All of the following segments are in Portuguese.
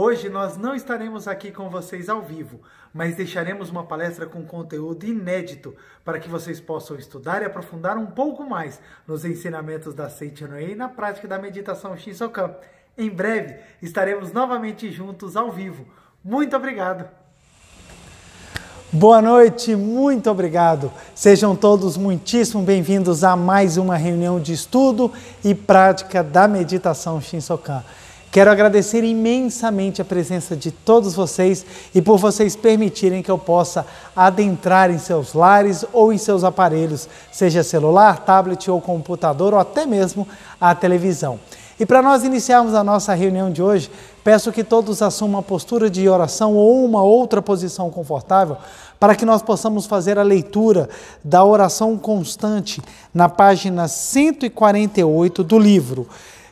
Hoje nós não estaremos aqui com vocês ao vivo, mas deixaremos uma palestra com conteúdo inédito para que vocês possam estudar e aprofundar um pouco mais nos ensinamentos da Seiichinuei e na prática da meditação Shinsokan. Em breve estaremos novamente juntos ao vivo. Muito obrigado! Boa noite, muito obrigado. Sejam todos muitíssimo bem-vindos a mais uma reunião de estudo e prática da meditação Shinsokan. Quero agradecer imensamente a presença de todos vocês e por vocês permitirem que eu possa adentrar em seus lares ou em seus aparelhos, seja celular, tablet ou computador ou até mesmo a televisão. E para nós iniciarmos a nossa reunião de hoje, peço que todos assumam uma postura de oração ou uma outra posição confortável para que nós possamos fazer a leitura da oração constante na página 148 do livro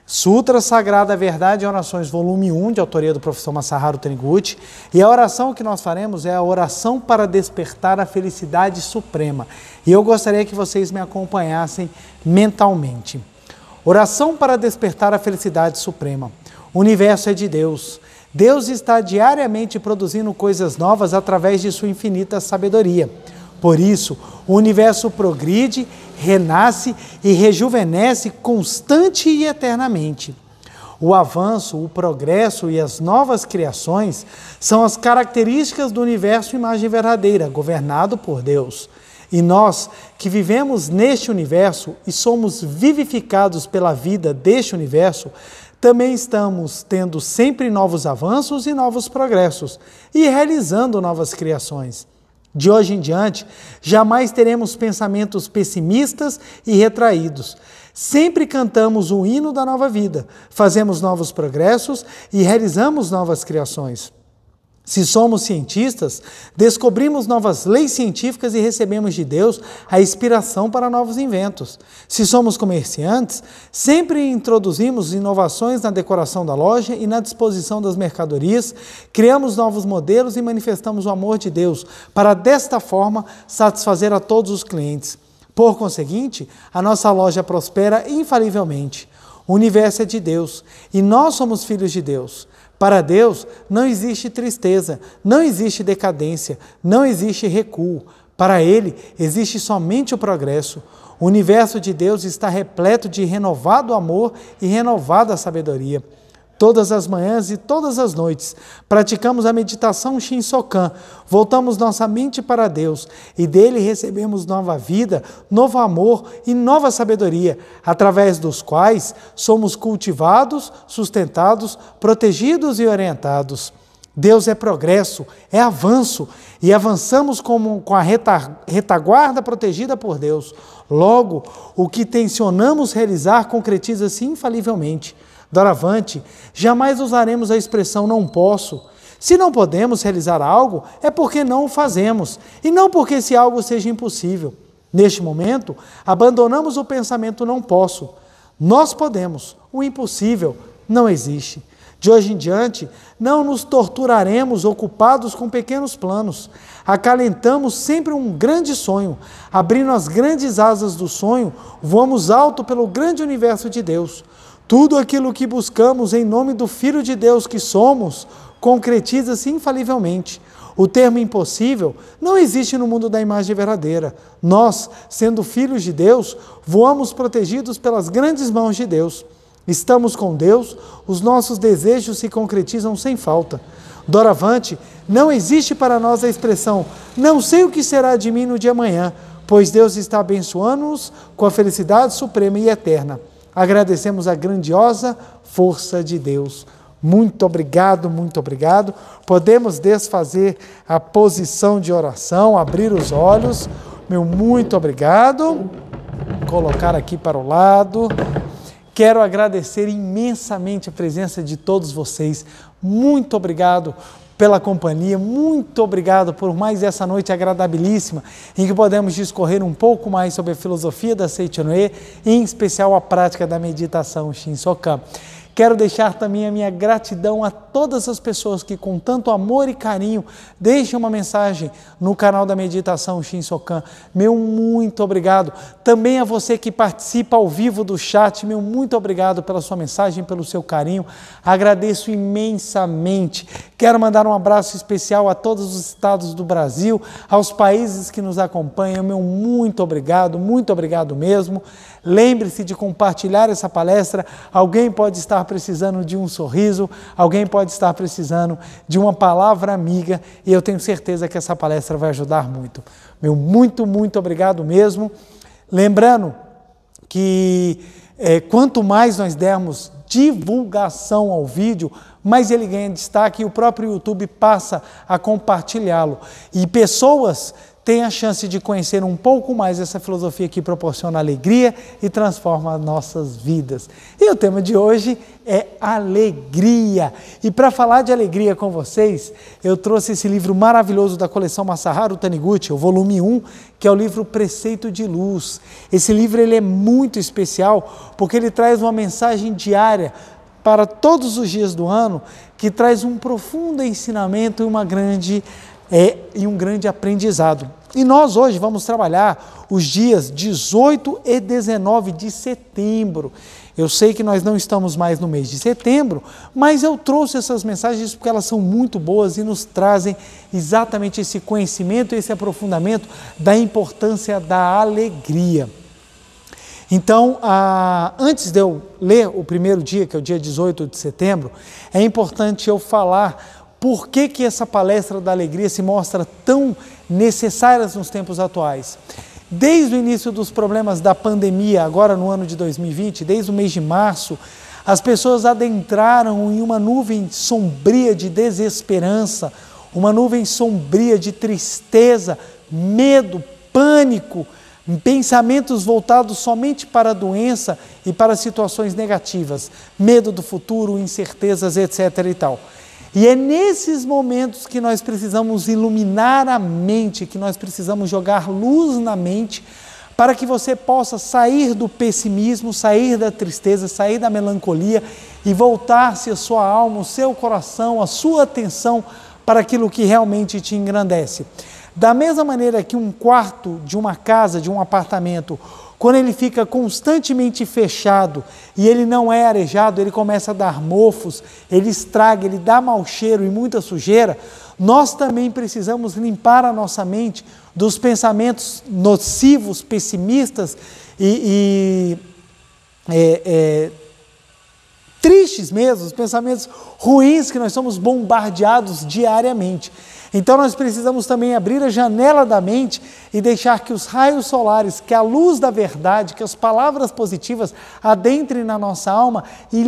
Sutra Sagrada Verdade e Orações, volume 1, de autoria do professor Masaharu Taniguchi. E a oração que nós faremos é a oração para despertar a felicidade suprema. E eu gostaria que vocês me acompanhassem mentalmente. Oração para despertar a felicidade suprema. O universo é de Deus. Deus está diariamente produzindo coisas novas através de sua infinita sabedoria. Por isso, o universo progride, renasce e rejuvenesce constante e eternamente. O avanço, o progresso e as novas criações são as características do universo imagem verdadeira, governado por Deus. E nós, que vivemos neste universo e somos vivificados pela vida deste universo, também estamos tendo sempre novos avanços e novos progressos e realizando novas criações. De hoje em diante, jamais teremos pensamentos pessimistas e retraídos. Sempre cantamos o hino da nova vida, fazemos novos progressos e realizamos novas criações. Se somos cientistas, descobrimos novas leis científicas e recebemos de Deus a inspiração para novos inventos. Se somos comerciantes, sempre introduzimos inovações na decoração da loja e na disposição das mercadorias, criamos novos modelos e manifestamos o amor de Deus para, desta forma, satisfazer a todos os clientes. Por conseguinte, a nossa loja prospera infalivelmente. O universo é de Deus e nós somos filhos de Deus. Para Deus não existe tristeza, não existe decadência, não existe recuo. Para Ele existe somente o progresso. O universo de Deus está repleto de renovado amor e renovada sabedoria. Todas as manhãs e todas as noites praticamos a meditação Shinsokan, voltamos nossa mente para Deus e dele recebemos nova vida, novo amor e nova sabedoria, através dos quais somos cultivados, sustentados, protegidos e orientados. Deus é progresso, é avanço, e avançamos como com a retaguarda protegida por Deus. Logo, o que tensionamos realizar concretiza-se infalivelmente. Doravante, jamais usaremos a expressão não posso. Se não podemos realizar algo, é porque não o fazemos, e não porque esse algo seja impossível. Neste momento, abandonamos o pensamento não posso. Nós podemos, o impossível não existe. De hoje em diante, não nos torturaremos ocupados com pequenos planos. Acalentamos sempre um grande sonho. Abrindo as grandes asas do sonho, voamos alto pelo grande universo de Deus. Tudo aquilo que buscamos em nome do Filho de Deus que somos concretiza-se infalivelmente. O termo impossível não existe no mundo da imagem verdadeira. Nós, sendo filhos de Deus, voamos protegidos pelas grandes mãos de Deus. Estamos com Deus, os nossos desejos se concretizam sem falta. Doravante, não existe para nós a expressão não sei o que será de mim no dia amanhã, pois Deus está abençoando-nos com a felicidade suprema e eterna. Agradecemos a grandiosa força de Deus. Muito obrigado, muito obrigado. Podemos desfazer a posição de oração, abrir os olhos. Meu muito obrigado. Colocar aqui para o lado. Quero agradecer imensamente a presença de todos vocês. Muito obrigado pela companhia. Muito obrigado por mais essa noite agradabilíssima em que podemos discorrer um pouco mais sobre a filosofia da Seitonue e, em especial, a prática da meditação Shinsokan. Quero deixar também a minha gratidão a todas as pessoas que, com tanto amor e carinho, deixam uma mensagem no canal da Meditação Shinsokan. Meu muito obrigado. Também a você que participa ao vivo do chat, meu muito obrigado pela sua mensagem, pelo seu carinho. Agradeço imensamente. Quero mandar um abraço especial a todos os estados do Brasil, aos países que nos acompanham. Meu muito obrigado, muito obrigado mesmo. Lembre-se de compartilhar essa palestra. Alguém pode estar precisando de um sorriso, alguém pode estar precisando de uma palavra amiga, e eu tenho certeza que essa palestra vai ajudar muito. Meu muito, muito obrigado mesmo. Lembrando que é, quanto mais nós dermos divulgação ao vídeo, mais ele ganha destaque e o próprio YouTube passa a compartilhá-lo. E pessoas tem a chance de conhecer um pouco mais essa filosofia que proporciona alegria e transforma nossas vidas. E o tema de hoje é alegria. E para falar de alegria com vocês, eu trouxe esse livro maravilhoso da coleção Masaharu Taniguchi, o volume 1, que é o livro Preceito de Luz. Esse livro ele é muito especial porque ele traz uma mensagem diária para todos os dias do ano que traz um profundo ensinamento e uma grande é, e um grande aprendizado. E nós hoje vamos trabalhar os dias 18 e 19 de setembro. Eu sei que nós não estamos mais no mês de setembro, mas eu trouxe essas mensagens porque elas são muito boas e nos trazem exatamente esse conhecimento, esse aprofundamento da importância da alegria. Então, ah, antes de eu ler o primeiro dia, que é o dia 18 de setembro, é importante eu falar por que, que essa palestra da alegria se mostra tão necessária nos tempos atuais. Desde o início dos problemas da pandemia, agora no ano de 2020, desde o mês de março, as pessoas adentraram em uma nuvem sombria de desesperança, uma nuvem sombria de tristeza, medo, pânico, pensamentos voltados somente para a doença e para situações negativas, medo do futuro, incertezas, etc. e tal. E é nesses momentos que nós precisamos iluminar a mente, que nós precisamos jogar luz na mente, para que você possa sair do pessimismo, sair da tristeza, sair da melancolia e voltar-se a sua alma, o seu coração, a sua atenção para aquilo que realmente te engrandece. Da mesma maneira que um quarto de uma casa, de um apartamento, quando ele fica constantemente fechado e ele não é arejado, ele começa a dar mofos, ele estraga, ele dá mau cheiro e muita sujeira. Nós também precisamos limpar a nossa mente dos pensamentos nocivos, pessimistas e, e é, é, tristes mesmo, os pensamentos ruins que nós somos bombardeados diariamente. Então nós precisamos também abrir a janela da mente e deixar que os raios solares, que a luz da verdade, que as palavras positivas adentrem na nossa alma e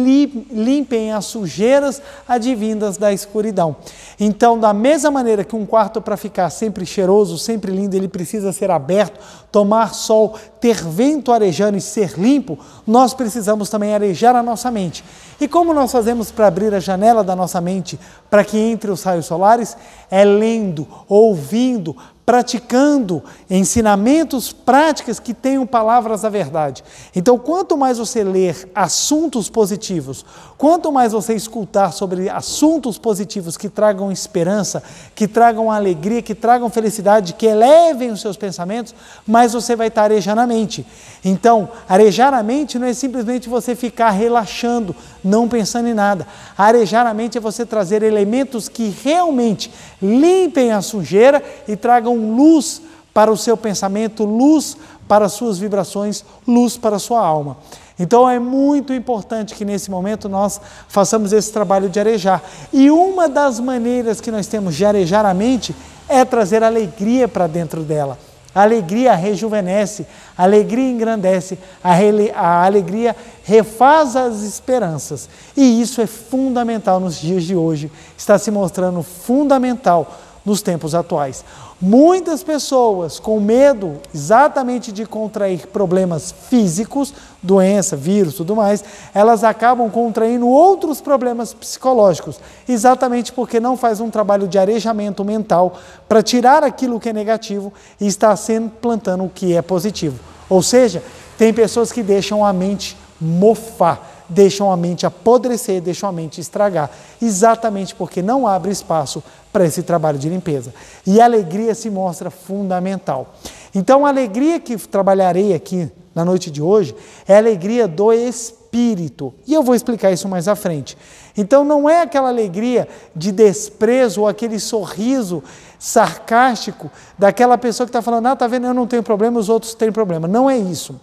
limpem as sujeiras advindas da escuridão. Então, da mesma maneira que um quarto para ficar sempre cheiroso, sempre lindo, ele precisa ser aberto, tomar sol, ter vento arejando e ser limpo, nós precisamos também arejar a nossa mente. E como nós fazemos para abrir a janela da nossa mente para que entre os raios solares? É lendo, ouvindo, praticando ensinamentos, práticas que tenham palavras da verdade. Então, quanto mais você ler assuntos positivos, quanto mais você escutar sobre assuntos positivos que tragam esperança, que tragam alegria, que tragam felicidade, que elevem os seus pensamentos, mais você vai estar arejando a mente. Então, arejar a mente não é simplesmente você ficar relaxando, não pensando em nada. Arejar a mente é você trazer elementos que realmente limpem a sujeira e tragam luz para o seu pensamento, luz para as suas vibrações, luz para a sua alma. Então é muito importante que nesse momento nós façamos esse trabalho de arejar. E uma das maneiras que nós temos de arejar a mente é trazer alegria para dentro dela. A alegria rejuvenesce, a alegria engrandece, a, a alegria refaz as esperanças. E isso é fundamental nos dias de hoje. Está se mostrando fundamental nos tempos atuais. Muitas pessoas com medo exatamente de contrair problemas físicos, doença, vírus, tudo mais, elas acabam contraindo outros problemas psicológicos, exatamente porque não faz um trabalho de arejamento mental para tirar aquilo que é negativo e está sendo plantando o que é positivo. Ou seja, tem pessoas que deixam a mente mofar, deixam a mente apodrecer, deixam a mente estragar, exatamente porque não abre espaço para esse trabalho de limpeza. E a alegria se mostra fundamental. Então, a alegria que trabalharei aqui na noite de hoje é a alegria do espírito. E eu vou explicar isso mais à frente. Então, não é aquela alegria de desprezo ou aquele sorriso sarcástico daquela pessoa que está falando: ah, tá vendo, eu não tenho problema, os outros têm problema. Não é isso.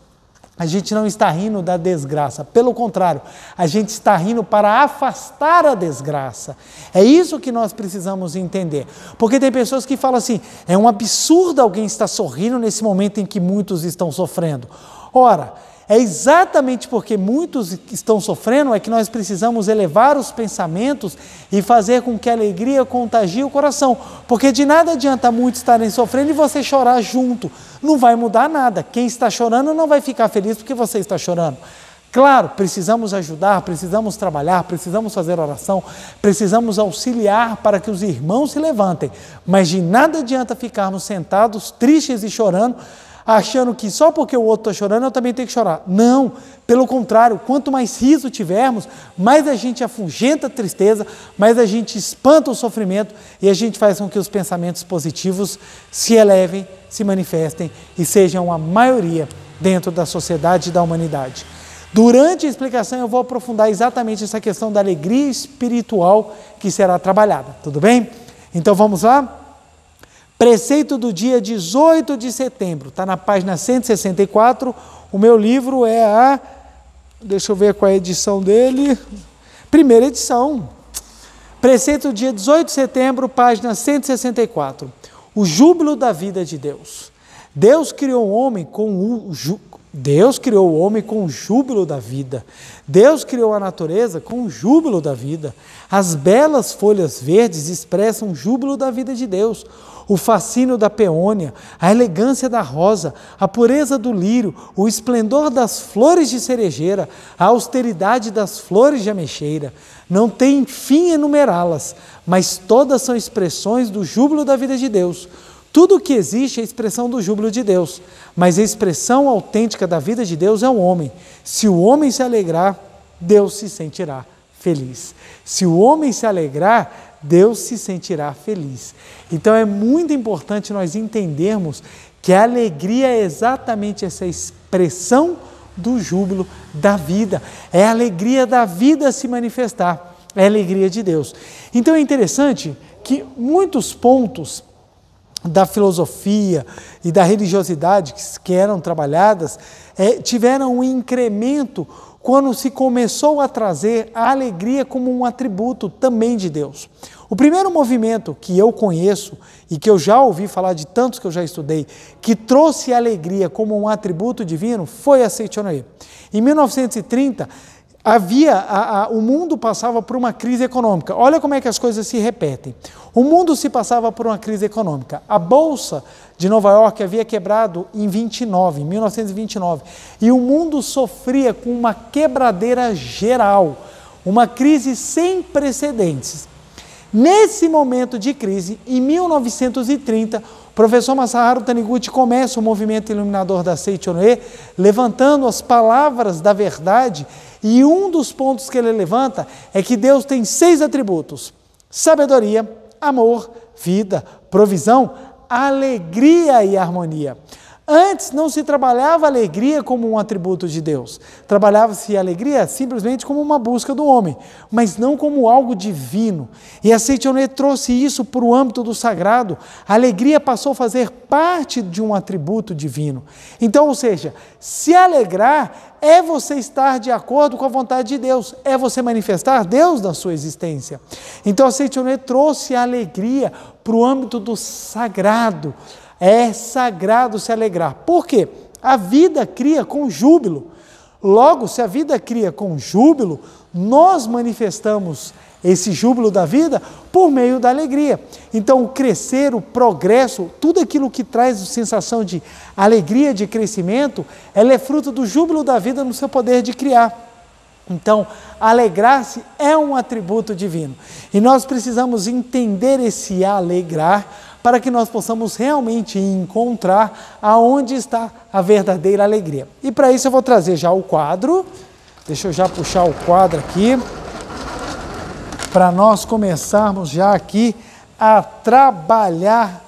A gente não está rindo da desgraça, pelo contrário, a gente está rindo para afastar a desgraça. É isso que nós precisamos entender. Porque tem pessoas que falam assim: é um absurdo alguém estar sorrindo nesse momento em que muitos estão sofrendo. Ora, é exatamente porque muitos estão sofrendo é que nós precisamos elevar os pensamentos e fazer com que a alegria contagie o coração. Porque de nada adianta muitos estarem sofrendo e você chorar junto. Não vai mudar nada. Quem está chorando não vai ficar feliz porque você está chorando. Claro, precisamos ajudar, precisamos trabalhar, precisamos fazer oração, precisamos auxiliar para que os irmãos se levantem, mas de nada adianta ficarmos sentados tristes e chorando achando que só porque o outro está chorando eu também tenho que chorar. Não, pelo contrário, quanto mais riso tivermos, mais a gente afugenta a tristeza, mais a gente espanta o sofrimento e a gente faz com que os pensamentos positivos se elevem, se manifestem e sejam a maioria dentro da sociedade e da humanidade. Durante a explicação, eu vou aprofundar exatamente essa questão da alegria espiritual que será trabalhada, tudo bem? Então vamos lá? Preceito do dia 18 de setembro, está na página 164. O meu livro é a. Deixa eu ver qual é a edição dele. Primeira edição. Preceito do dia 18 de setembro, página 164. O júbilo da vida de Deus. Deus criou o homem com o ju... Deus criou o homem com o júbilo da vida. Deus criou a natureza com o júbilo da vida. As belas folhas verdes expressam o júbilo da vida de Deus o fascínio da peônia, a elegância da rosa, a pureza do lírio, o esplendor das flores de cerejeira, a austeridade das flores de ameixeira. Não tem fim enumerá-las, mas todas são expressões do júbilo da vida de Deus. Tudo o que existe é expressão do júbilo de Deus, mas a expressão autêntica da vida de Deus é o homem. Se o homem se alegrar, Deus se sentirá feliz. Se o homem se alegrar, Deus se sentirá feliz. Então é muito importante nós entendermos que a alegria é exatamente essa expressão do júbilo da vida. É a alegria da vida se manifestar, é a alegria de Deus. Então é interessante que muitos pontos da filosofia e da religiosidade que, eram trabalhadas é, tiveram um incremento quando se começou a trazer a alegria como um atributo também de Deus. O primeiro movimento que eu conheço e que eu já ouvi falar de tantos que eu já estudei, que trouxe a alegria como um atributo divino, foi a Seitonoe. Em 1930, havia a, a, o mundo passava por uma crise econômica. Olha como é que as coisas se repetem. O mundo se passava por uma crise econômica. A bolsa de Nova York havia quebrado em 29, em 1929, e o mundo sofria com uma quebradeira geral, uma crise sem precedentes. Nesse momento de crise, em 1930, professor Masaharu Taniguchi começa o movimento iluminador da Seichonoe levantando as palavras da verdade e um dos pontos que ele levanta é que Deus tem seis atributos: sabedoria, amor, vida, provisão, alegria e harmonia. Antes não se trabalhava a alegria como um atributo de Deus. Trabalhava-se a alegria simplesmente como uma busca do homem, mas não como algo divino. E a Seitonê trouxe isso para o âmbito do sagrado. A alegria passou a fazer parte de um atributo divino. Então, ou seja, se alegrar é você estar de acordo com a vontade de Deus, é você manifestar Deus na sua existência. Então, a Seitonê trouxe a alegria para o âmbito do sagrado é sagrado se alegrar. Por quê? A vida cria com júbilo. Logo, se a vida cria com júbilo, nós manifestamos esse júbilo da vida por meio da alegria. Então, o crescer, o progresso, tudo aquilo que traz sensação de alegria, de crescimento, ela é fruto do júbilo da vida no seu poder de criar. Então, alegrar-se é um atributo divino. E nós precisamos entender esse alegrar para que nós possamos realmente encontrar aonde está a verdadeira alegria. E para isso eu vou trazer já o quadro. Deixa eu já puxar o quadro aqui para nós começarmos já aqui a trabalhar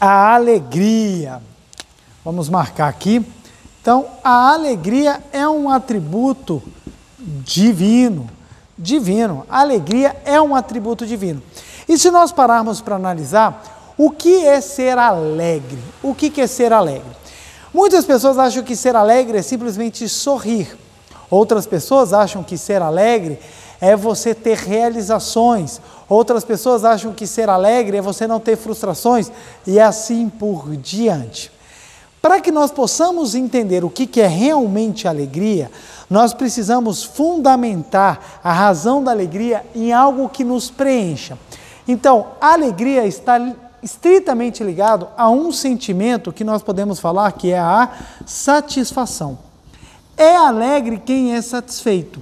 a alegria. Vamos marcar aqui. Então, a alegria é um atributo divino. Divino. A alegria é um atributo divino. E se nós pararmos para analisar, o que é ser alegre? O que é ser alegre? Muitas pessoas acham que ser alegre é simplesmente sorrir. Outras pessoas acham que ser alegre é você ter realizações. Outras pessoas acham que ser alegre é você não ter frustrações e assim por diante. Para que nós possamos entender o que é realmente alegria, nós precisamos fundamentar a razão da alegria em algo que nos preencha. Então, a alegria está estritamente ligado a um sentimento que nós podemos falar que é a satisfação. É alegre quem é satisfeito.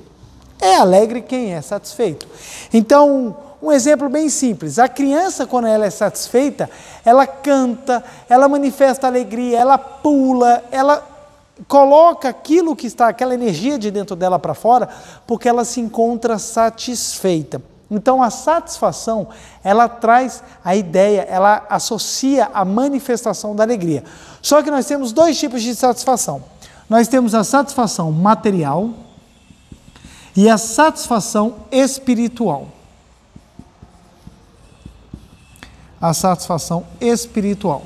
É alegre quem é satisfeito. Então, um exemplo bem simples. A criança, quando ela é satisfeita, ela canta, ela manifesta alegria, ela pula, ela coloca aquilo que está, aquela energia de dentro dela para fora, porque ela se encontra satisfeita. Então a satisfação, ela traz a ideia, ela associa a manifestação da alegria. Só que nós temos dois tipos de satisfação. Nós temos a satisfação material e a satisfação espiritual. A satisfação espiritual.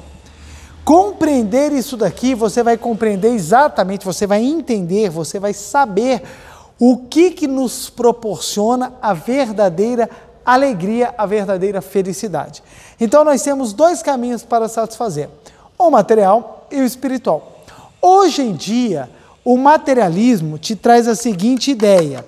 Compreender isso daqui, você vai compreender exatamente, você vai entender, você vai saber o que, que nos proporciona a verdadeira alegria, a verdadeira felicidade? Então, nós temos dois caminhos para satisfazer: o material e o espiritual. Hoje em dia, o materialismo te traz a seguinte ideia: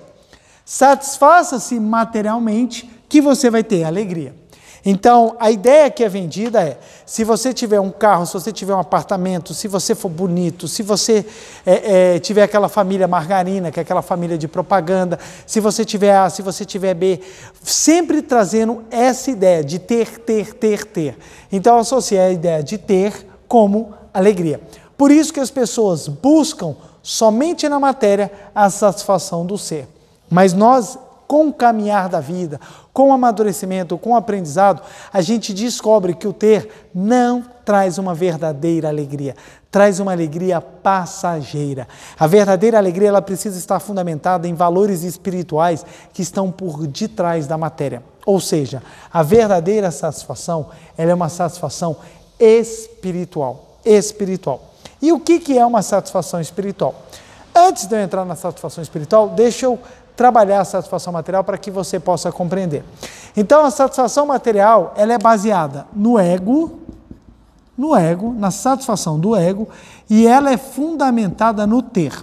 satisfaça-se materialmente que você vai ter alegria. Então, a ideia que é vendida é: se você tiver um carro, se você tiver um apartamento, se você for bonito, se você é, é, tiver aquela família margarina, que é aquela família de propaganda, se você tiver A, se você tiver B, sempre trazendo essa ideia de ter, ter, ter, ter. Então, associa a ideia de ter como alegria. Por isso que as pessoas buscam somente na matéria a satisfação do ser. Mas nós, com o caminhar da vida, com o amadurecimento, com o aprendizado, a gente descobre que o ter não traz uma verdadeira alegria, traz uma alegria passageira. A verdadeira alegria ela precisa estar fundamentada em valores espirituais que estão por detrás da matéria. Ou seja, a verdadeira satisfação, ela é uma satisfação espiritual, espiritual. E o que que é uma satisfação espiritual? Antes de eu entrar na satisfação espiritual, deixa eu trabalhar a satisfação material para que você possa compreender. Então a satisfação material, ela é baseada no ego, no ego, na satisfação do ego, e ela é fundamentada no ter.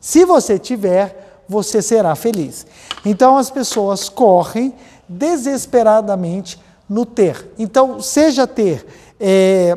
Se você tiver, você será feliz. Então as pessoas correm desesperadamente no ter. Então, seja ter é,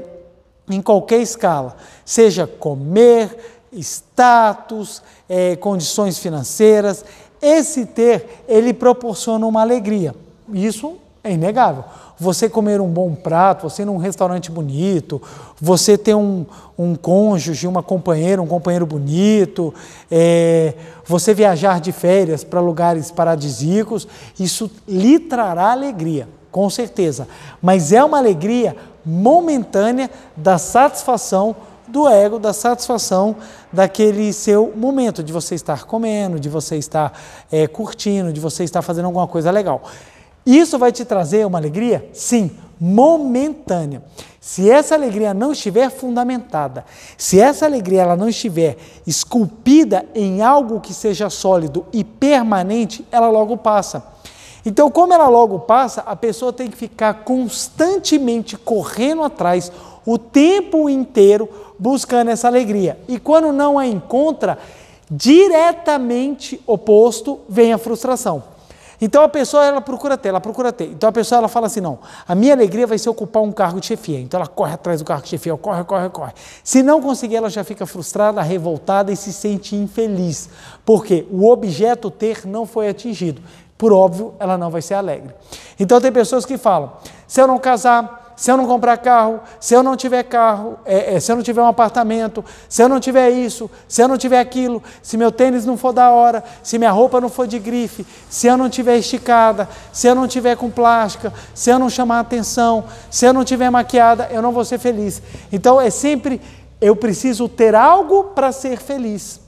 em qualquer escala, seja comer, status, é, condições financeiras, esse ter, ele proporciona uma alegria. Isso é inegável. Você comer um bom prato, você ir num restaurante bonito, você ter um, um cônjuge, uma companheira, um companheiro bonito, é, você viajar de férias para lugares paradisíacos, isso lhe trará alegria, com certeza. Mas é uma alegria momentânea da satisfação do ego, da satisfação daquele seu momento, de você estar comendo, de você estar é, curtindo, de você estar fazendo alguma coisa legal. Isso vai te trazer uma alegria? Sim, momentânea. Se essa alegria não estiver fundamentada, se essa alegria ela não estiver esculpida em algo que seja sólido e permanente, ela logo passa. Então, como ela logo passa, a pessoa tem que ficar constantemente correndo atrás o tempo inteiro buscando essa alegria. E quando não a encontra, diretamente oposto vem a frustração. Então a pessoa ela procura ter, ela procura ter. Então a pessoa ela fala assim: não, a minha alegria vai ser ocupar um cargo de chefia. Então ela corre atrás do cargo de chefia, corre, corre, corre. Se não conseguir, ela já fica frustrada, revoltada e se sente infeliz, porque o objeto ter não foi atingido. Por óbvio, ela não vai ser alegre. Então tem pessoas que falam: se eu não casar, se eu não comprar carro, se eu não tiver carro, é, é, se eu não tiver um apartamento, se eu não tiver isso, se eu não tiver aquilo, se meu tênis não for da hora, se minha roupa não for de grife, se eu não tiver esticada, se eu não tiver com plástica, se eu não chamar atenção, se eu não tiver maquiada, eu não vou ser feliz. Então é sempre eu preciso ter algo para ser feliz.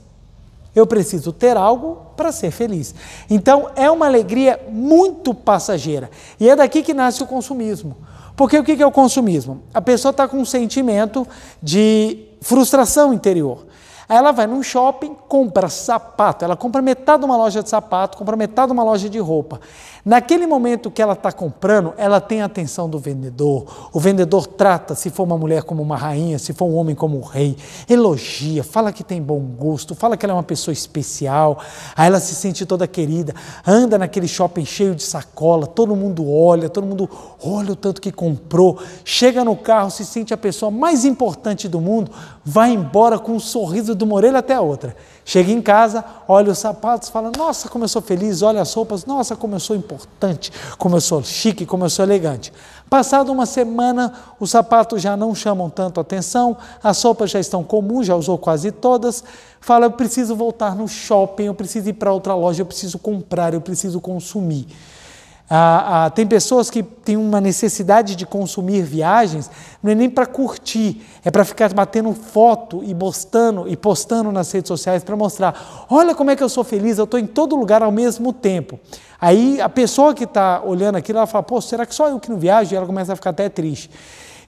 Eu preciso ter algo para ser feliz. Então é uma alegria muito passageira. E é daqui que nasce o consumismo. Porque o que é o consumismo? A pessoa está com um sentimento de frustração interior. Aí ela vai num shopping, compra sapato, ela compra metade de uma loja de sapato, compra metade de uma loja de roupa. Naquele momento que ela está comprando, ela tem a atenção do vendedor. O vendedor trata, se for uma mulher, como uma rainha, se for um homem, como um rei. Elogia, fala que tem bom gosto, fala que ela é uma pessoa especial. Aí ela se sente toda querida, anda naquele shopping cheio de sacola, todo mundo olha, todo mundo olha o tanto que comprou. Chega no carro, se sente a pessoa mais importante do mundo vai embora com um sorriso de uma orelha até a outra. Chega em casa, olha os sapatos, fala: Nossa, como eu sou feliz, olha as roupas, nossa, como eu sou importante, como eu sou chique, como eu sou elegante. Passada uma semana, os sapatos já não chamam tanto atenção, as roupas já estão comuns, já usou quase todas. Fala: Eu preciso voltar no shopping, eu preciso ir para outra loja, eu preciso comprar, eu preciso consumir. Ah, ah, tem pessoas que têm uma necessidade de consumir viagens, não é nem para curtir, é para ficar batendo foto e postando, e postando nas redes sociais para mostrar: olha como é que eu sou feliz, eu estou em todo lugar ao mesmo tempo. Aí a pessoa que está olhando aquilo, ela fala: pô, será que só eu que não viajo? E ela começa a ficar até triste.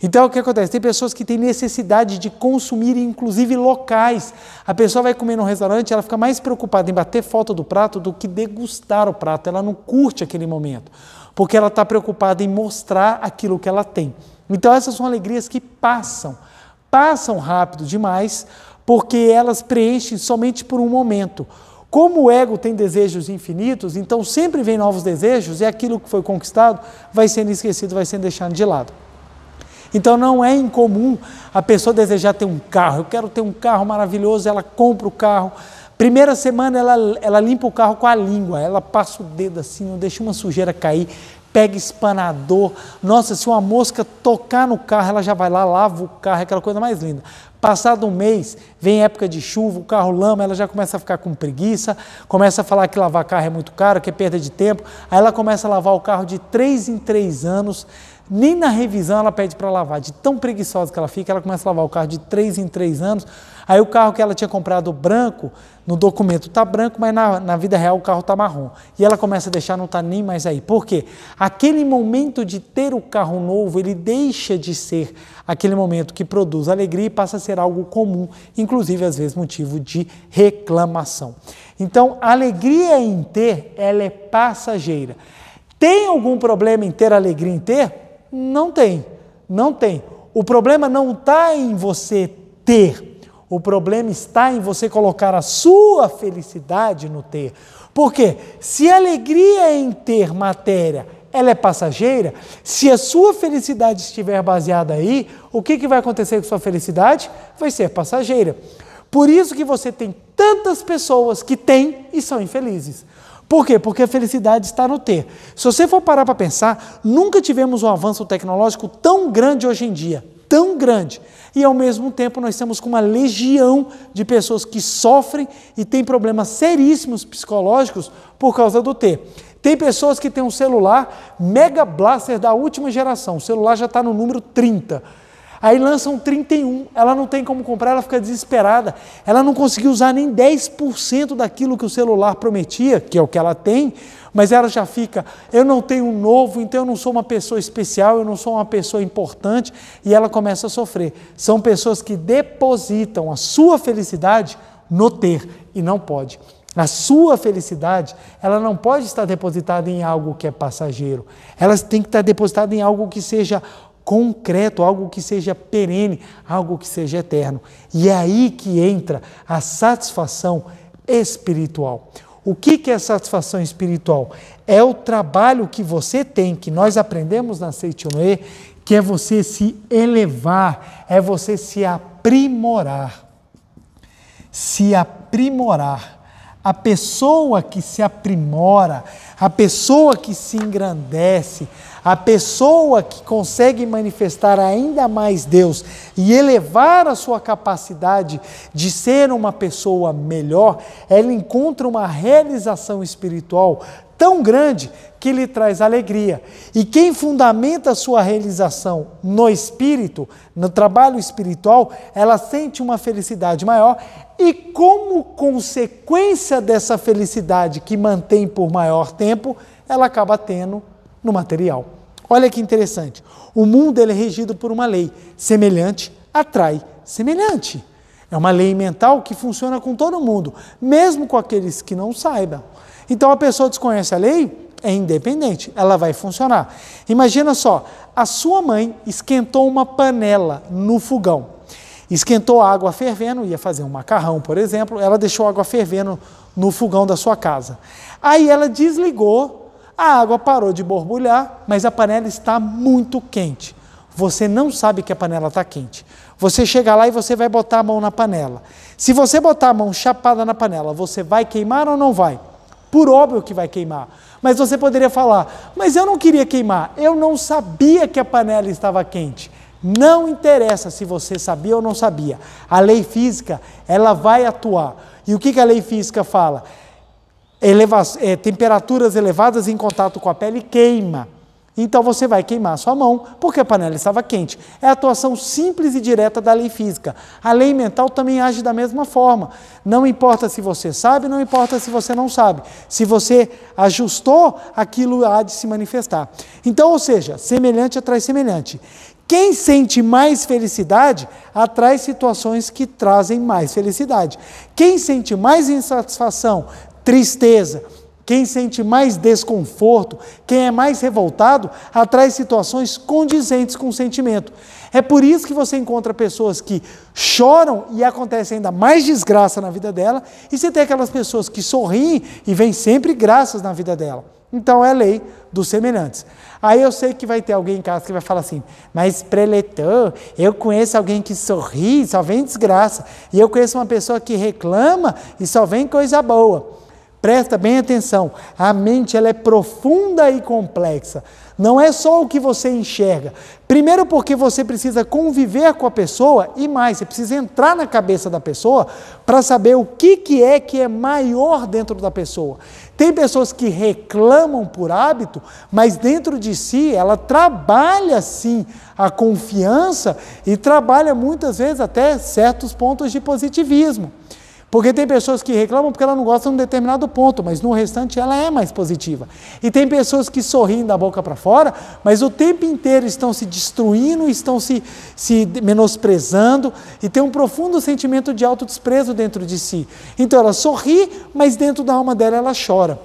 Então o que acontece? Tem pessoas que têm necessidade de consumir, inclusive locais. A pessoa vai comer num restaurante, ela fica mais preocupada em bater foto do prato do que degustar o prato. Ela não curte aquele momento, porque ela está preocupada em mostrar aquilo que ela tem. Então essas são alegrias que passam, passam rápido demais, porque elas preenchem somente por um momento. Como o ego tem desejos infinitos, então sempre vem novos desejos e aquilo que foi conquistado vai sendo esquecido, vai sendo deixado de lado. Então não é incomum a pessoa desejar ter um carro. Eu quero ter um carro maravilhoso, ela compra o carro. Primeira semana ela, ela limpa o carro com a língua, ela passa o dedo assim, não deixa uma sujeira cair, pega espanador. Nossa, se uma mosca tocar no carro, ela já vai lá, lava o carro, é aquela coisa mais linda. Passado um mês, vem época de chuva, o carro lama, ela já começa a ficar com preguiça, começa a falar que lavar carro é muito caro, que é perda de tempo. Aí ela começa a lavar o carro de três em três anos nem na revisão ela pede para lavar, de tão preguiçosa que ela fica, ela começa a lavar o carro de três em três anos. Aí o carro que ela tinha comprado branco, no documento está branco, mas na, na vida real o carro está marrom. E ela começa a deixar, não está nem mais aí. Por quê? Aquele momento de ter o carro novo, ele deixa de ser aquele momento que produz alegria e passa a ser algo comum, inclusive às vezes motivo de reclamação. Então, a alegria em ter, ela é passageira. Tem algum problema em ter alegria em ter? Não tem, não tem. O problema não está em você ter, o problema está em você colocar a sua felicidade no ter. Porque se a alegria em ter matéria ela é passageira, se a sua felicidade estiver baseada aí, o que, que vai acontecer com sua felicidade? Vai ser passageira. Por isso que você tem tantas pessoas que têm e são infelizes. Por quê? Porque a felicidade está no ter. Se você for parar para pensar, nunca tivemos um avanço tecnológico tão grande hoje em dia, tão grande. E ao mesmo tempo nós estamos com uma legião de pessoas que sofrem e têm problemas seríssimos psicológicos por causa do ter. Tem pessoas que têm um celular Mega Blaster da última geração, o celular já está no número 30 Aí lançam 31, ela não tem como comprar, ela fica desesperada. Ela não conseguiu usar nem 10% daquilo que o celular prometia, que é o que ela tem, mas ela já fica, eu não tenho um novo, então eu não sou uma pessoa especial, eu não sou uma pessoa importante, e ela começa a sofrer. São pessoas que depositam a sua felicidade no ter e não pode. A sua felicidade, ela não pode estar depositada em algo que é passageiro. Ela tem que estar depositada em algo que seja concreto, algo que seja perene, algo que seja eterno. E é aí que entra a satisfação espiritual. O que, que é satisfação espiritual? É o trabalho que você tem, que nós aprendemos na Seitiunoe, que é você se elevar, é você se aprimorar. Se aprimorar. A pessoa que se aprimora, a pessoa que se engrandece, a pessoa que consegue manifestar ainda mais Deus e elevar a sua capacidade de ser uma pessoa melhor, ela encontra uma realização espiritual tão grande que lhe traz alegria. E quem fundamenta a sua realização no espírito, no trabalho espiritual, ela sente uma felicidade maior e, como consequência dessa felicidade que mantém por maior tempo, ela acaba tendo no material. Olha que interessante. O mundo é regido por uma lei. Semelhante atrai semelhante. É uma lei mental que funciona com todo mundo, mesmo com aqueles que não saibam. Então a pessoa desconhece a lei, é independente, ela vai funcionar. Imagina só, a sua mãe esquentou uma panela no fogão. Esquentou a água fervendo, ia fazer um macarrão, por exemplo, ela deixou a água fervendo no fogão da sua casa. Aí ela desligou a água parou de borbulhar, mas a panela está muito quente. Você não sabe que a panela está quente. Você chega lá e você vai botar a mão na panela. Se você botar a mão chapada na panela, você vai queimar ou não vai? Por óbvio que vai queimar. Mas você poderia falar: Mas eu não queria queimar, eu não sabia que a panela estava quente. Não interessa se você sabia ou não sabia. A lei física, ela vai atuar. E o que, a lei física fala? eleva é, temperaturas elevadas em contato com a pele queima. Então você vai queimar sua mão porque a panela estava quente. É a atuação simples e direta da lei física. A lei mental também age da mesma forma. Não importa se você sabe, não importa se você não sabe. Se você ajustou, aquilo há de se manifestar. Então, ou seja, semelhante atrai semelhante. Quem sente mais felicidade atrai situações que trazem mais felicidade. Quem sente mais insatisfação tristeza. Quem sente mais desconforto, quem é mais revoltado, atrai situações condizentes com o sentimento. É por isso que você encontra pessoas que choram e acontece ainda mais desgraça na vida dela, e você tem aquelas pessoas que sorriem e vem sempre graças na vida dela. Então é lei dos semelhantes. Aí eu sei que vai ter alguém em casa que vai falar assim, mas preletor, eu conheço alguém que sorri, e só vem desgraça, e eu conheço uma pessoa que reclama e só vem coisa boa. Presta bem atenção, a mente ela é profunda e complexa. Não é só o que você enxerga. Primeiro porque você precisa conviver com a pessoa e mais, você precisa entrar na cabeça da pessoa para saber o que, que é que é maior dentro da pessoa. Tem pessoas que reclamam por hábito, mas dentro de si ela trabalha sim a confiança e trabalha muitas vezes até certos pontos de positivismo. Porque tem pessoas que reclamam porque ela não gosta de um determinado ponto, mas no restante ela é mais positiva. E tem pessoas que sorriem da boca para fora, mas o tempo inteiro estão se destruindo, estão se, se menosprezando e tem um profundo sentimento de autodesprezo dentro de si. Então ela sorri, mas dentro da alma dela ela chora.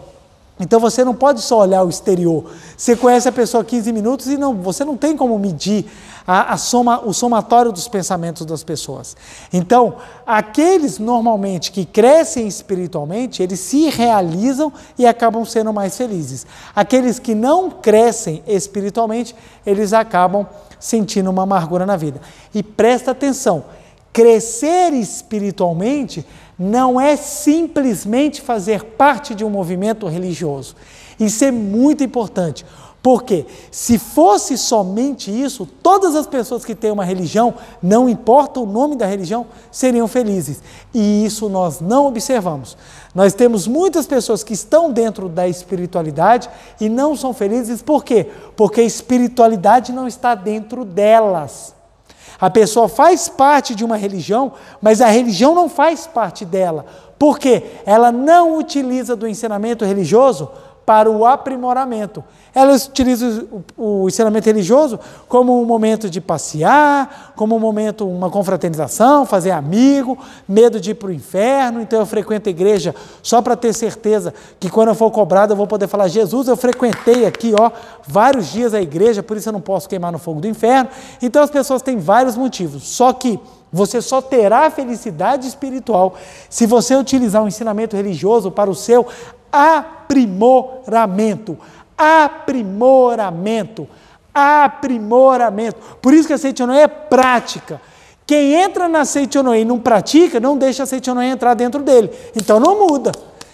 Então você não pode só olhar o exterior. Você conhece a pessoa 15 minutos e não, você não tem como medir a, a soma, o somatório dos pensamentos das pessoas. Então, aqueles normalmente que crescem espiritualmente, eles se realizam e acabam sendo mais felizes. Aqueles que não crescem espiritualmente, eles acabam sentindo uma amargura na vida. E presta atenção, crescer espiritualmente não é simplesmente fazer parte de um movimento religioso. Isso é muito importante, porque se fosse somente isso, todas as pessoas que têm uma religião, não importa o nome da religião, seriam felizes. E isso nós não observamos. Nós temos muitas pessoas que estão dentro da espiritualidade e não são felizes, por quê? Porque a espiritualidade não está dentro delas. A pessoa faz parte de uma religião, mas a religião não faz parte dela. Por quê? Ela não utiliza do ensinamento religioso para o aprimoramento. Elas utilizam o, o ensinamento religioso como um momento de passear, como um momento, uma confraternização, fazer amigo, medo de ir para o inferno. Então eu frequento a igreja só para ter certeza que quando eu for cobrado eu vou poder falar: Jesus, eu frequentei aqui, ó, vários dias a igreja, por isso eu não posso queimar no fogo do inferno. Então as pessoas têm vários motivos. Só que você só terá felicidade espiritual se você utilizar o um ensinamento religioso para o seu aprimoramento, aprimoramento, aprimoramento. Por isso que a Seitianoia é prática. Quem entra na Seitianoia e não pratica, não deixa a Seitianoia entrar dentro dele. Então não muda.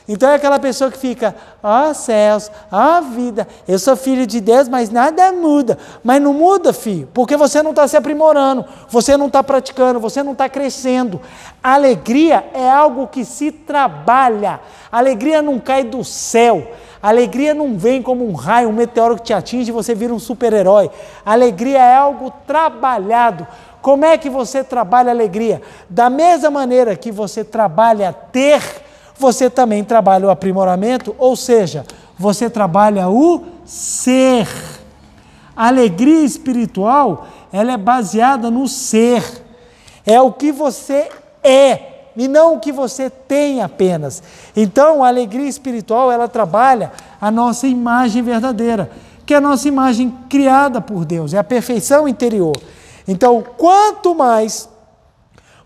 Então é aquela pessoa que fica, ó oh, céus, ó oh, vida, eu sou filho de Deus, mas nada muda. Mas não muda, filho, porque você não está se aprimorando, você não está praticando, você não está crescendo. alegria é algo que se trabalha, alegria não cai do céu. alegria não vem como um raio, um meteoro que te atinge e você vira um super-herói. Alegria é algo trabalhado. Como é que você trabalha a alegria? Da mesma maneira que você trabalha ter você também trabalha o aprimoramento, ou seja, você trabalha o ser. A alegria espiritual, ela é baseada no ser. É o que você é e não o que você tem apenas. Então, a alegria espiritual, ela trabalha a nossa imagem verdadeira, que é a nossa imagem criada por Deus, é a perfeição interior. Então, quanto mais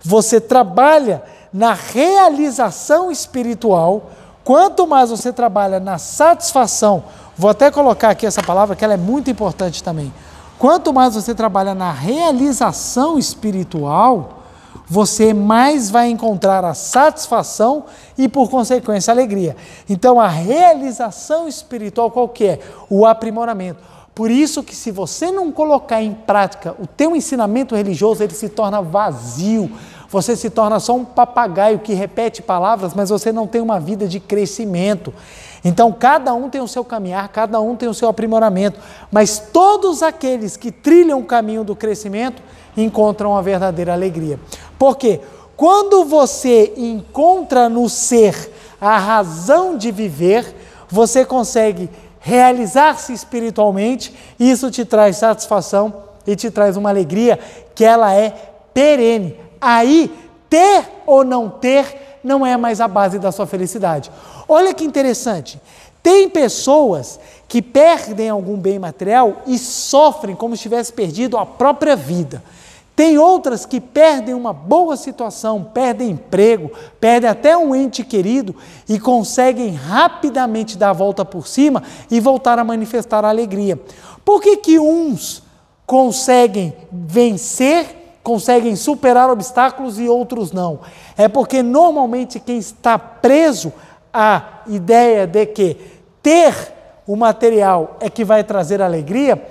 você trabalha na realização espiritual, quanto mais você trabalha na satisfação, vou até colocar aqui essa palavra que ela é muito importante também. Quanto mais você trabalha na realização espiritual, você mais vai encontrar a satisfação e, por consequência, a alegria. Então, a realização espiritual qual que é? O aprimoramento. Por isso que se você não colocar em prática o teu ensinamento religioso, ele se torna vazio, você se torna só um papagaio que repete palavras, mas você não tem uma vida de crescimento. Então, cada um tem o seu caminhar, cada um tem o seu aprimoramento, mas todos aqueles que trilham o caminho do crescimento encontram a verdadeira alegria. Porque quando você encontra no ser a razão de viver, você consegue realizar-se espiritualmente, e isso te traz satisfação e te traz uma alegria que ela é perene aí ter ou não ter não é mais a base da sua felicidade. Olha que interessante. Tem pessoas que perdem algum bem material e sofrem como se tivesse perdido a própria vida. Tem outras que perdem uma boa situação, perdem emprego, perdem até um ente querido e conseguem rapidamente dar a volta por cima e voltar a manifestar a alegria. Por que, que uns conseguem vencer conseguem superar obstáculos e outros não. É porque normalmente quem está preso à ideia de que ter o material é que vai trazer alegria,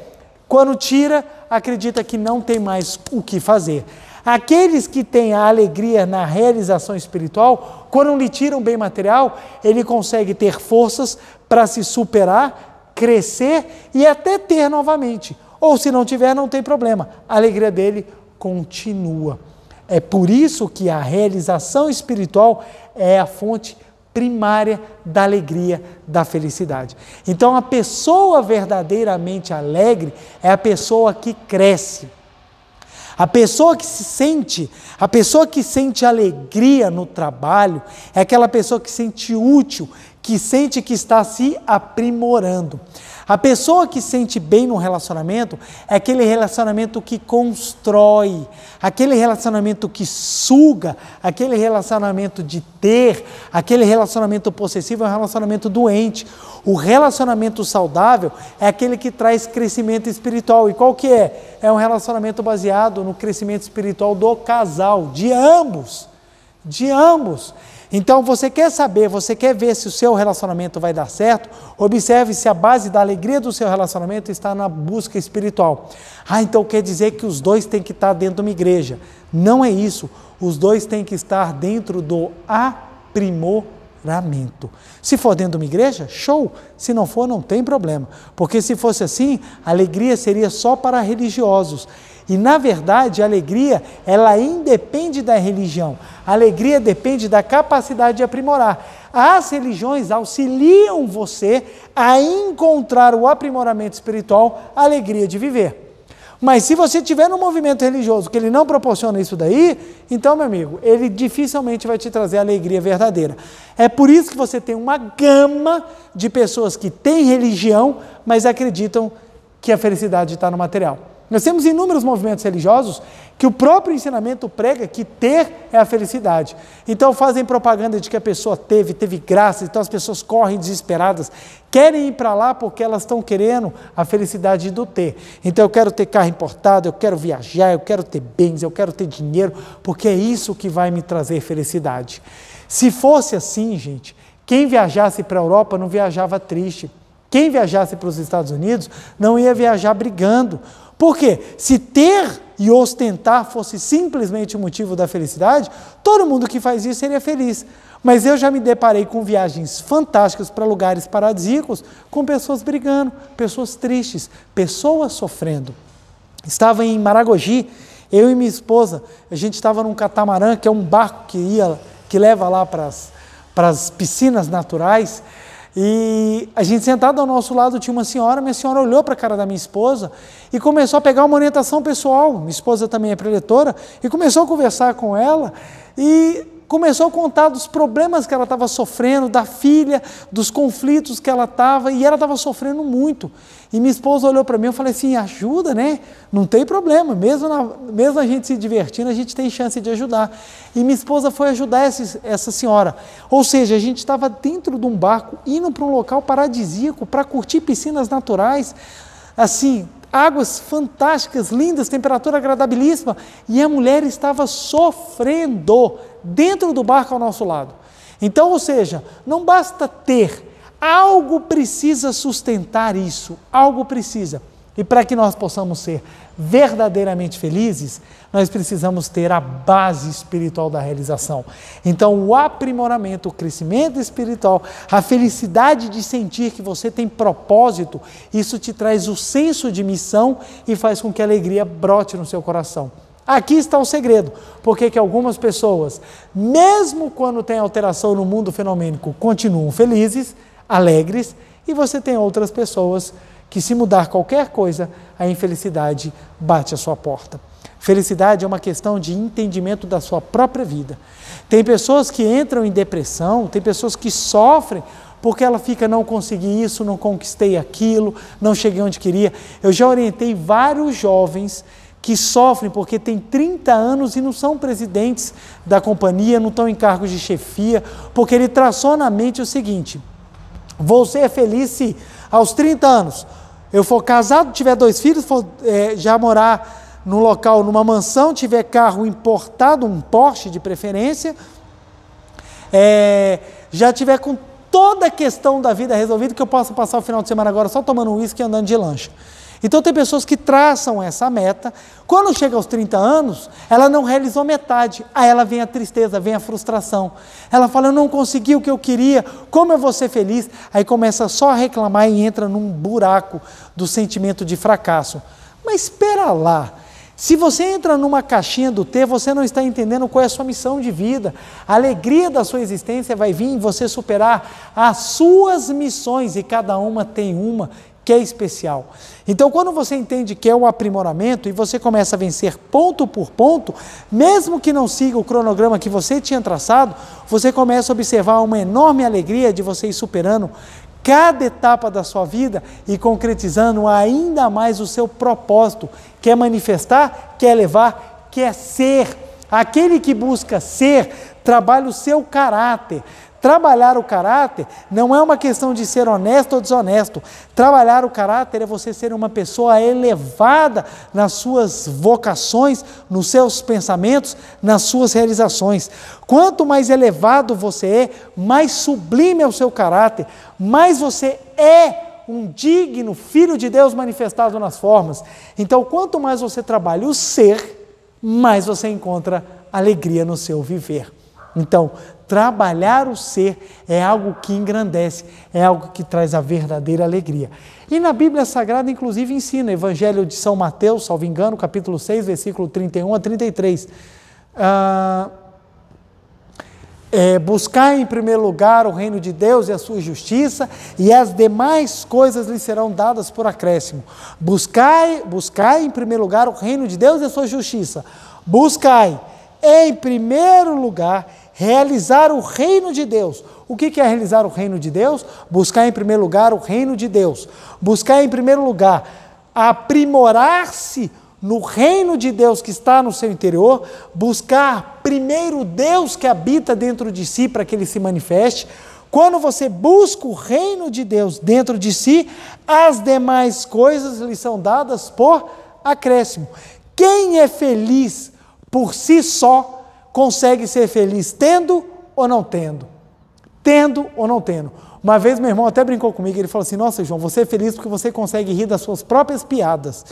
quando tira, acredita que não tem mais o que fazer. Aqueles que têm a alegria na realização espiritual, quando lhe tiram bem material, ele consegue ter forças para se superar, crescer e até ter novamente. Ou se não tiver, não tem problema. A alegria dele continua. É por isso que a realização espiritual é a fonte primária da alegria, da felicidade. Então, a pessoa verdadeiramente alegre é a pessoa que cresce. A pessoa que se sente, a pessoa que sente alegria no trabalho, é aquela pessoa que se sente útil, que sente que está se aprimorando. A pessoa que sente bem no relacionamento é aquele relacionamento que constrói, aquele relacionamento que suga, aquele relacionamento de ter, aquele relacionamento possessivo é um relacionamento doente. O relacionamento saudável é aquele que traz crescimento espiritual. E qual que é? É um relacionamento baseado no crescimento espiritual do casal, de ambos. De ambos. Então, você quer saber, você quer ver se o seu relacionamento vai dar certo? Observe se a base da alegria do seu relacionamento está na busca espiritual. Ah, então quer dizer que os dois têm que estar dentro de uma igreja. Não é isso. Os dois têm que estar dentro do aprimoramento. Se for dentro de uma igreja, show. Se não for, não tem problema. Porque se fosse assim, a alegria seria só para religiosos. E na verdade, a alegria, ela independe da religião. A alegria depende da capacidade de aprimorar. As religiões auxiliam você a encontrar o aprimoramento espiritual, a alegria de viver. Mas se você tiver no movimento religioso que ele não proporciona isso daí, então, meu amigo, ele dificilmente vai te trazer a alegria verdadeira. É por isso que você tem uma gama de pessoas que têm religião, mas acreditam que a felicidade está no material. Nós temos inúmeros movimentos religiosos que o próprio ensinamento prega que ter é a felicidade. Então fazem propaganda de que a pessoa teve, teve graça, então as pessoas correm desesperadas, querem ir para lá porque elas estão querendo a felicidade do ter. Então eu quero ter carro importado, eu quero viajar, eu quero ter bens, eu quero ter dinheiro, porque é isso que vai me trazer felicidade. Se fosse assim, gente, quem viajasse para a Europa não viajava triste. Quem viajasse para os Estados Unidos não ia viajar brigando. Porque se ter e ostentar fosse simplesmente o motivo da felicidade, todo mundo que faz isso seria feliz. Mas eu já me deparei com viagens fantásticas para lugares paradisíacos, com pessoas brigando, pessoas tristes, pessoas sofrendo. Estava em Maragogi, eu e minha esposa, a gente estava num catamarã, que é um barco que ia que leva lá para as piscinas naturais, e a gente sentado ao nosso lado tinha uma senhora, minha senhora olhou para a cara da minha esposa e começou a pegar uma orientação pessoal. Minha esposa também é preletora e começou a conversar com ela e começou a contar dos problemas que ela estava sofrendo, da filha, dos conflitos que ela estava, e ela estava sofrendo muito. E minha esposa olhou para mim e falei assim: ajuda, né? Não tem problema, mesmo, na, mesmo a gente se divertindo, a gente tem chance de ajudar. E minha esposa foi ajudar essa, essa senhora. Ou seja, a gente estava dentro de um barco, indo para um local paradisíaco para curtir piscinas naturais. Assim, águas fantásticas, lindas, temperatura agradabilíssima, e a mulher estava sofrendo dentro do barco ao nosso lado. Então, ou seja, não basta ter, algo precisa sustentar isso, algo precisa. E para que nós possamos ser verdadeiramente felizes, nós precisamos ter a base espiritual da realização. Então, o aprimoramento, o crescimento espiritual, a felicidade de sentir que você tem propósito, isso te traz o senso de missão e faz com que a alegria brote no seu coração. Aqui está o segredo, porque que algumas pessoas, mesmo quando tem alteração no mundo fenomênico, continuam felizes, alegres, e você tem outras pessoas que se mudar qualquer coisa, a infelicidade bate a sua porta. Felicidade é uma questão de entendimento da sua própria vida. Tem pessoas que entram em depressão, tem pessoas que sofrem porque ela fica não consegui isso, não conquistei aquilo, não cheguei onde queria. Eu já orientei vários jovens que sofrem porque têm 30 anos e não são presidentes da companhia, não estão em cargos de chefia, porque ele traçou na mente o seguinte: vou ser feliz se aos 30 anos eu for casado, tiver dois filhos, for, é, já morar num local, numa mansão, tiver carro importado, um Porsche de preferência, é, já tiver com toda a questão da vida resolvida, que eu possa passar o final de semana agora só tomando uísque e andando de lancha. Então tem pessoas que traçam essa meta, quando chega aos 30 anos, ela não realizou metade, aí ela vem a tristeza, vem a frustração. Ela fala, eu não consegui o que eu queria, como eu vou ser feliz? Aí começa só a reclamar e entra num buraco do sentimento de fracasso. Mas espera lá, se você entra numa caixinha do ter, você não está entendendo qual é a sua missão de vida. A alegria da sua existência vai vir em você superar as suas missões e cada uma tem uma que é especial. Então, quando você entende que é um aprimoramento e você começa a vencer ponto por ponto, mesmo que não siga o cronograma que você tinha traçado, você começa a observar uma enorme alegria de você ir superando cada etapa da sua vida e concretizando ainda mais o seu propósito, que é manifestar, que é levar, que é ser. Aquele que busca ser, trabalha o seu caráter, Trabalhar o caráter não é uma questão de ser honesto ou desonesto. Trabalhar o caráter é você ser uma pessoa elevada nas suas vocações, nos seus pensamentos, nas suas realizações. Quanto mais elevado você é, mais sublime é o seu caráter, mais você é um digno filho de Deus manifestado nas formas. Então, quanto mais você trabalha o ser, mais você encontra alegria no seu viver. Então, trabalhar o ser é algo que engrandece, é algo que traz a verdadeira alegria. E na Bíblia Sagrada, inclusive, ensina, Evangelho de São Mateus, salvo engano, capítulo 6, versículo 31 a 33. Ah, é, buscar em primeiro lugar o reino de Deus e a sua justiça, e as demais coisas lhe serão dadas por acréscimo. Buscai, buscai em primeiro lugar o reino de Deus e a sua justiça. Buscai em primeiro lugar realizar o reino de Deus. O que é realizar o reino de Deus? Buscar em primeiro lugar o reino de Deus. Buscar em primeiro lugar aprimorar-se no reino de Deus que está no seu interior, buscar primeiro Deus que habita dentro de si para que ele se manifeste. Quando você busca o reino de Deus dentro de si, as demais coisas lhe são dadas por acréscimo. Quem é feliz por si só consegue ser feliz tendo ou não tendo. Tendo ou não tendo. Uma vez meu irmão até brincou comigo, ele falou assim: Nossa, João, você é feliz porque você consegue rir das suas próprias piadas.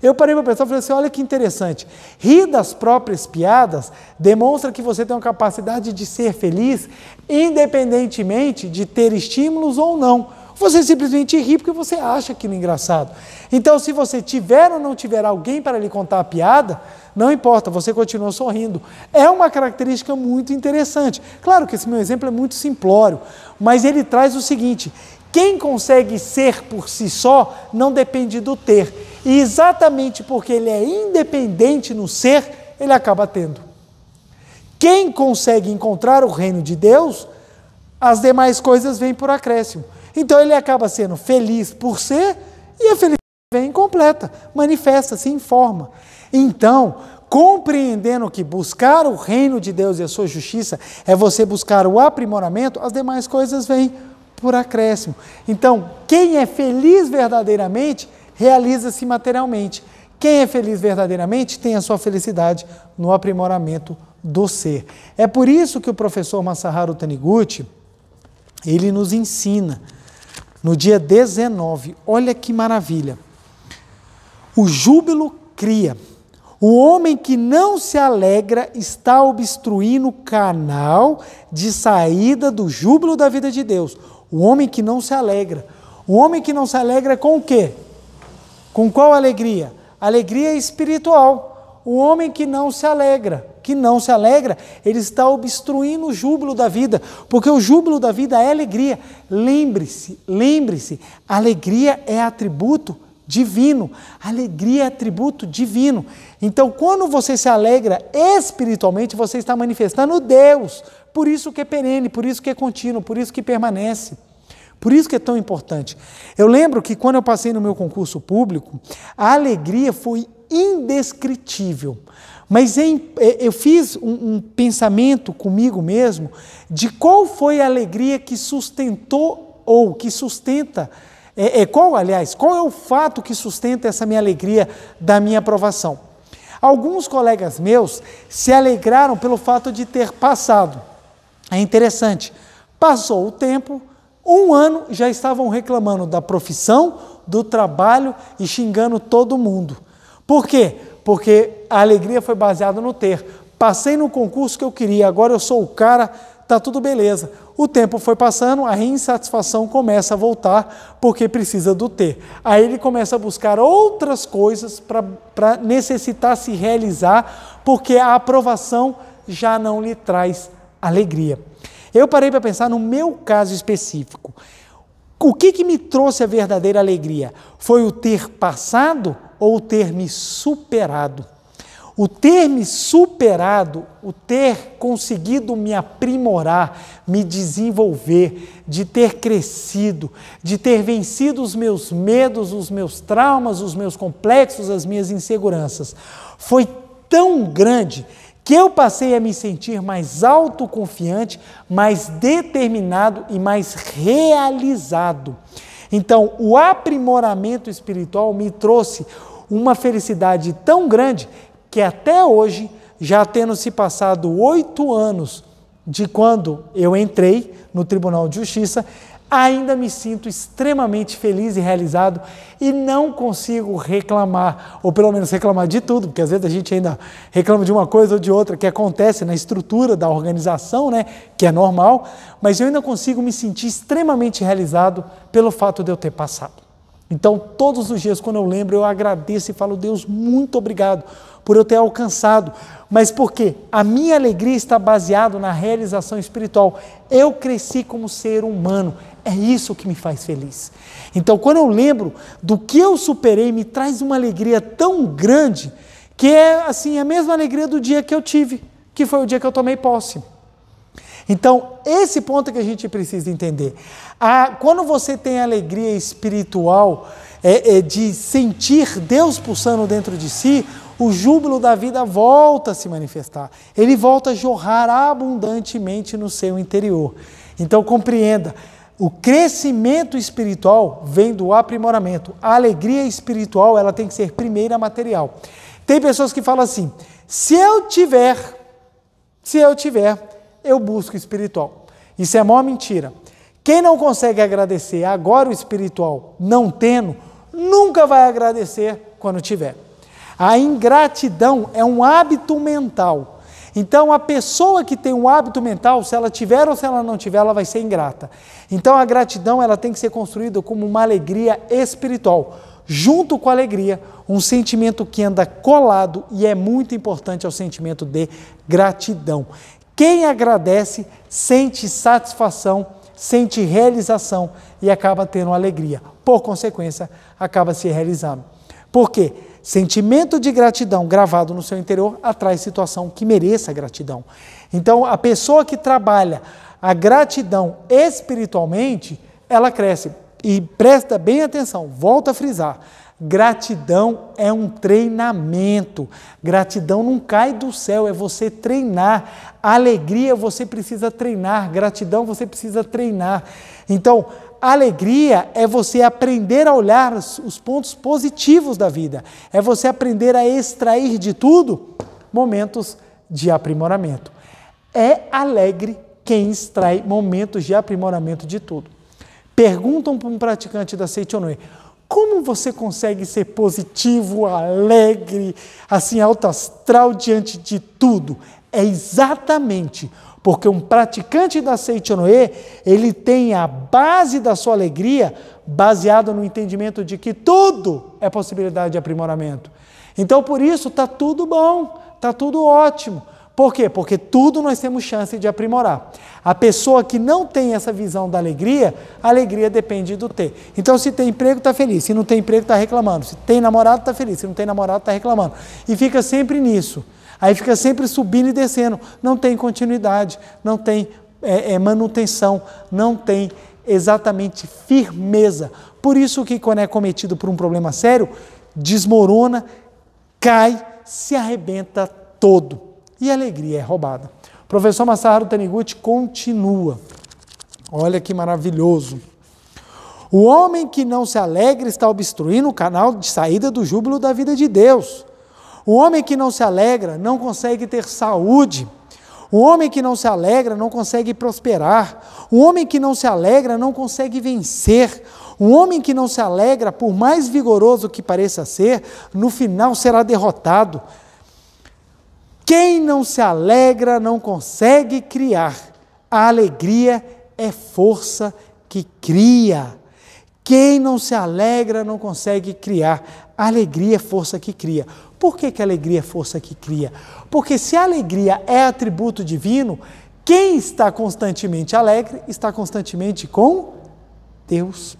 Eu parei para pensar e falei assim: olha que interessante. Rir das próprias piadas demonstra que você tem uma capacidade de ser feliz, independentemente de ter estímulos ou não. Você simplesmente ri porque você acha aquilo engraçado. Então, se você tiver ou não tiver alguém para lhe contar a piada, não importa, você continua sorrindo. É uma característica muito interessante. Claro que esse meu exemplo é muito simplório, mas ele traz o seguinte: quem consegue ser por si só não depende do ter. E exatamente porque ele é independente no ser, ele acaba tendo. Quem consegue encontrar o reino de Deus, as demais coisas vêm por acréscimo. Então ele acaba sendo feliz por ser e a felicidade vem completa, manifesta-se em forma. Então, compreendendo que buscar o reino de Deus e a sua justiça é você buscar o aprimoramento, as demais coisas vêm por acréscimo. Então, quem é feliz verdadeiramente realiza-se materialmente. Quem é feliz verdadeiramente tem a sua felicidade no aprimoramento do ser. É por isso que o professor Masaharu Taniguchi ele nos ensina no dia 19. Olha que maravilha. O júbilo cria. O homem que não se alegra está obstruindo o canal de saída do júbilo da vida de Deus. O homem que não se alegra. O homem que não se alegra com o quê? Com qual alegria? Alegria espiritual. O homem que não se alegra que não se alegra, ele está obstruindo o júbilo da vida, porque o júbilo da vida é alegria. Lembre-se, lembre-se, alegria é atributo divino. Alegria é atributo divino. Então, quando você se alegra espiritualmente, você está manifestando Deus. Por isso que é perene, por isso que é contínuo, por isso que permanece. Por isso que é tão importante. Eu lembro que quando eu passei no meu concurso público, a alegria foi indescritível. Mas em, é, eu fiz um, um pensamento comigo mesmo de qual foi a alegria que sustentou ou que sustenta é, é, qual, aliás, qual é o fato que sustenta essa minha alegria da minha aprovação? Alguns colegas meus se alegraram pelo fato de ter passado. É interessante. Passou o tempo, um ano já estavam reclamando da profissão, do trabalho e xingando todo mundo. Por quê? porque a alegria foi baseada no ter. Passei no concurso que eu queria, agora eu sou o cara, tá tudo beleza. O tempo foi passando, a insatisfação começa a voltar porque precisa do ter. Aí ele começa a buscar outras coisas para necessitar se realizar, porque a aprovação já não lhe traz alegria. Eu parei para pensar no meu caso específico. O que, que me trouxe a verdadeira alegria? Foi o ter passado? ou ter me superado. O ter me superado, o ter conseguido me aprimorar, me desenvolver, de ter crescido, de ter vencido os meus medos, os meus traumas, os meus complexos, as minhas inseguranças, foi tão grande que eu passei a me sentir mais autoconfiante, mais determinado e mais realizado. Então, o aprimoramento espiritual me trouxe uma felicidade tão grande que até hoje, já tendo se passado oito anos de quando eu entrei no Tribunal de Justiça, ainda me sinto extremamente feliz e realizado e não consigo reclamar, ou pelo menos reclamar de tudo, porque às vezes a gente ainda reclama de uma coisa ou de outra que acontece na estrutura da organização, né, que é normal, mas eu ainda consigo me sentir extremamente realizado pelo fato de eu ter passado. Então, todos os dias, quando eu lembro, eu agradeço e falo, Deus, muito obrigado por eu ter alcançado. Mas porque a minha alegria está baseada na realização espiritual. Eu cresci como ser humano. É isso que me faz feliz. Então, quando eu lembro do que eu superei, me traz uma alegria tão grande que é assim a mesma alegria do dia que eu tive, que foi o dia que eu tomei posse. Então, esse ponto que a gente precisa entender. A, quando você tem alegria espiritual é, é, de sentir Deus pulsando dentro de si, o júbilo da vida volta a se manifestar. Ele volta a jorrar abundantemente no seu interior. Então, compreenda. O crescimento espiritual vem do aprimoramento. A alegria espiritual, ela tem que ser primeira material. Tem pessoas que falam assim: se eu tiver, se eu tiver, eu busco espiritual. Isso é a maior mentira. Quem não consegue agradecer agora o espiritual, não tendo, nunca vai agradecer quando tiver. A ingratidão é um hábito mental. Então, a pessoa que tem um hábito mental, se ela tiver ou se ela não tiver, ela vai ser ingrata. Então, a gratidão ela tem que ser construída como uma alegria espiritual, junto com a alegria, um sentimento que anda colado e é muito importante ao é sentimento de gratidão. Quem agradece sente satisfação, sente realização e acaba tendo alegria. Por consequência, acaba se realizando. Por quê? sentimento de gratidão gravado no seu interior atrai situação que mereça gratidão. Então, a pessoa que trabalha a gratidão espiritualmente, ela cresce. E presta bem atenção, volta a frisar. Gratidão é um treinamento. Gratidão não cai do céu, é você treinar. Alegria você precisa treinar, gratidão você precisa treinar. Então, alegria é você aprender a olhar os pontos positivos da vida, é você aprender a extrair de tudo momentos de aprimoramento. É alegre quem extrai momentos de aprimoramento de tudo. Perguntam para um praticante da Seitonui, como você consegue ser positivo, alegre, assim alto astral diante de tudo? É exatamente o porque um praticante da Seitonoe, ele tem a base da sua alegria baseada no entendimento de que tudo é possibilidade de aprimoramento. Então, por isso, está tudo bom, está tudo ótimo. Por quê? Porque tudo nós temos chance de aprimorar. A pessoa que não tem essa visão da alegria, a alegria depende do ter. Então, se tem emprego, está feliz. Se não tem emprego, está reclamando. Se tem namorado, está feliz. Se não tem namorado, está reclamando. E fica sempre nisso. Aí fica sempre subindo e descendo, não tem continuidade, não tem é, é, manutenção, não tem exatamente firmeza. Por isso que quando é cometido por um problema sério, desmorona, cai, se arrebenta todo. E a alegria é roubada. O professor Masaharu Taniguchi continua. Olha que maravilhoso. O homem que não se alegra está obstruindo o canal de saída do júbilo da vida de Deus. O homem que não se alegra não consegue ter saúde. O homem que não se alegra não consegue prosperar. O homem que não se alegra não consegue vencer. O homem que não se alegra, por mais vigoroso que pareça ser, no final será derrotado. Quem não se alegra não consegue criar. A alegria é força que cria. Quem não se alegra não consegue criar. A alegria é força que cria. Por que, que alegria é força que cria? Porque se a alegria é atributo divino, quem está constantemente alegre está constantemente com Deus.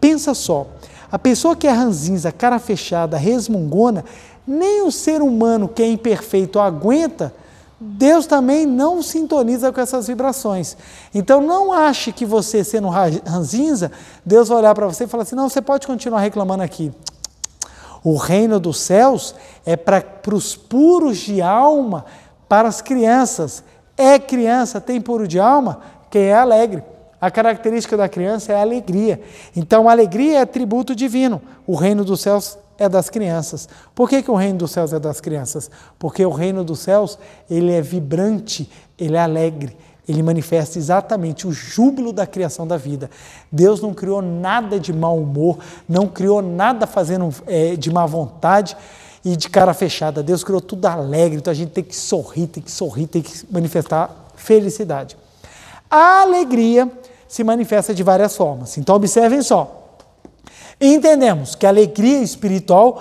Pensa só, a pessoa que é ranzinza, cara fechada, resmungona, nem o ser humano que é imperfeito aguenta, Deus também não sintoniza com essas vibrações. Então não ache que você sendo ranzinza, Deus vai olhar para você e falar assim: não, você pode continuar reclamando aqui. O reino dos céus é para, os puros de alma, para as crianças. É criança, tem puro de alma, quem é alegre. A característica da criança é a alegria. Então, a alegria é tributo divino. O reino dos céus é das crianças. Por que, que o reino dos céus é das crianças? Porque o reino dos céus ele é vibrante, ele é alegre, ele manifesta exatamente o júbilo da criação da vida. Deus não criou nada de mau humor, não criou nada fazendo é, de má vontade e de cara fechada. Deus criou tudo alegre, então a gente tem que sorrir, tem que sorrir, tem que manifestar felicidade. A alegria se manifesta de várias formas. Então observem só. Entendemos que a alegria espiritual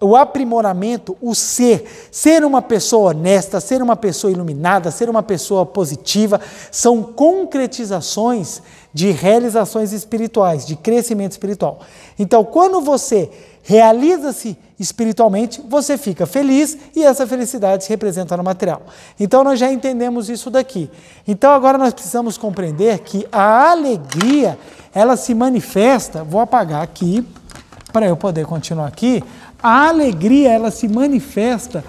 o aprimoramento, o ser, ser uma pessoa honesta, ser uma pessoa iluminada, ser uma pessoa positiva, são concretizações de realizações espirituais, de crescimento espiritual. Então, quando você realiza-se espiritualmente, você fica feliz e essa felicidade se representa no material. Então, nós já entendemos isso daqui. Então, agora nós precisamos compreender que a alegria, ela se manifesta, vou apagar aqui para eu poder continuar aqui a alegria ela se manifesta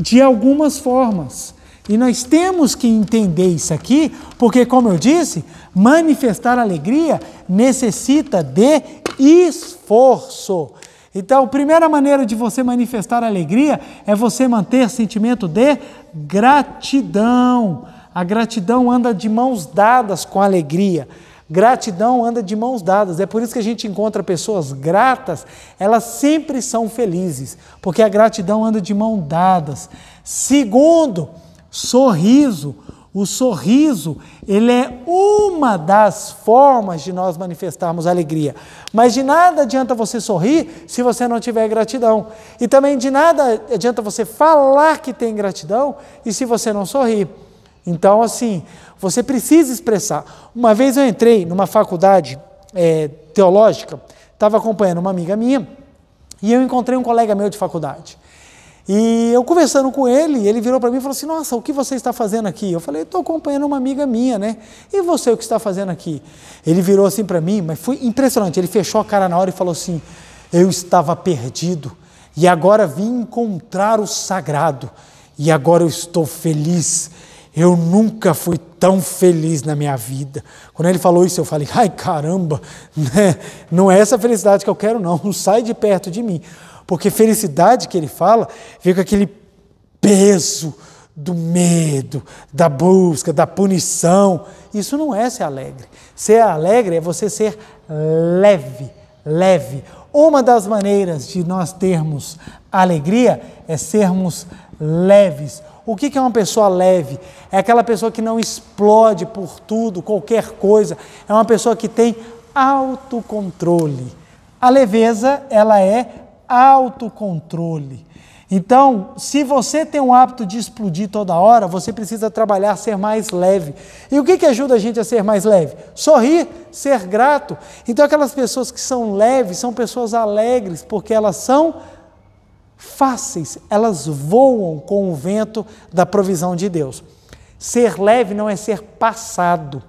de algumas formas. E nós temos que entender isso aqui, porque, como eu disse, manifestar alegria necessita de esforço. Então, a primeira maneira de você manifestar alegria é você manter sentimento de gratidão. A gratidão anda de mãos dadas com a alegria. Gratidão anda de mãos dadas. É por isso que a gente encontra pessoas gratas, elas sempre são felizes, porque a gratidão anda de mãos dadas. Segundo, sorriso. O sorriso, ele é uma das formas de nós manifestarmos alegria. Mas de nada adianta você sorrir se você não tiver gratidão. E também de nada adianta você falar que tem gratidão e se você não sorrir. Então, assim, você precisa expressar. Uma vez eu entrei numa faculdade é, teológica, estava acompanhando uma amiga minha, e eu encontrei um colega meu de faculdade. E eu conversando com ele, ele virou para mim e falou assim: Nossa, o que você está fazendo aqui? Eu falei: Estou acompanhando uma amiga minha, né? E você, o que está fazendo aqui? Ele virou assim para mim, mas foi impressionante. Ele fechou a cara na hora e falou assim: Eu estava perdido e agora vim encontrar o sagrado e agora eu estou feliz. Eu nunca fui tão feliz na minha vida. Quando ele falou isso, eu falei: ai caramba, né? não é essa felicidade que eu quero, não. Não sai de perto de mim. Porque felicidade que ele fala vem com aquele peso do medo, da busca, da punição. Isso não é ser alegre. Ser alegre é você ser leve, leve. Uma das maneiras de nós termos alegria é sermos leves o que é uma pessoa leve? É aquela pessoa que não explode por tudo, qualquer coisa. É uma pessoa que tem autocontrole. A leveza, ela é autocontrole. Então, se você tem o hábito de explodir toda hora, você precisa trabalhar ser mais leve. E o que, que ajuda a gente a ser mais leve? Sorrir, ser grato. Então, aquelas pessoas que são leves são pessoas alegres, porque elas são fáceis, elas voam com o vento da provisão de Deus. Ser leve não é ser passado.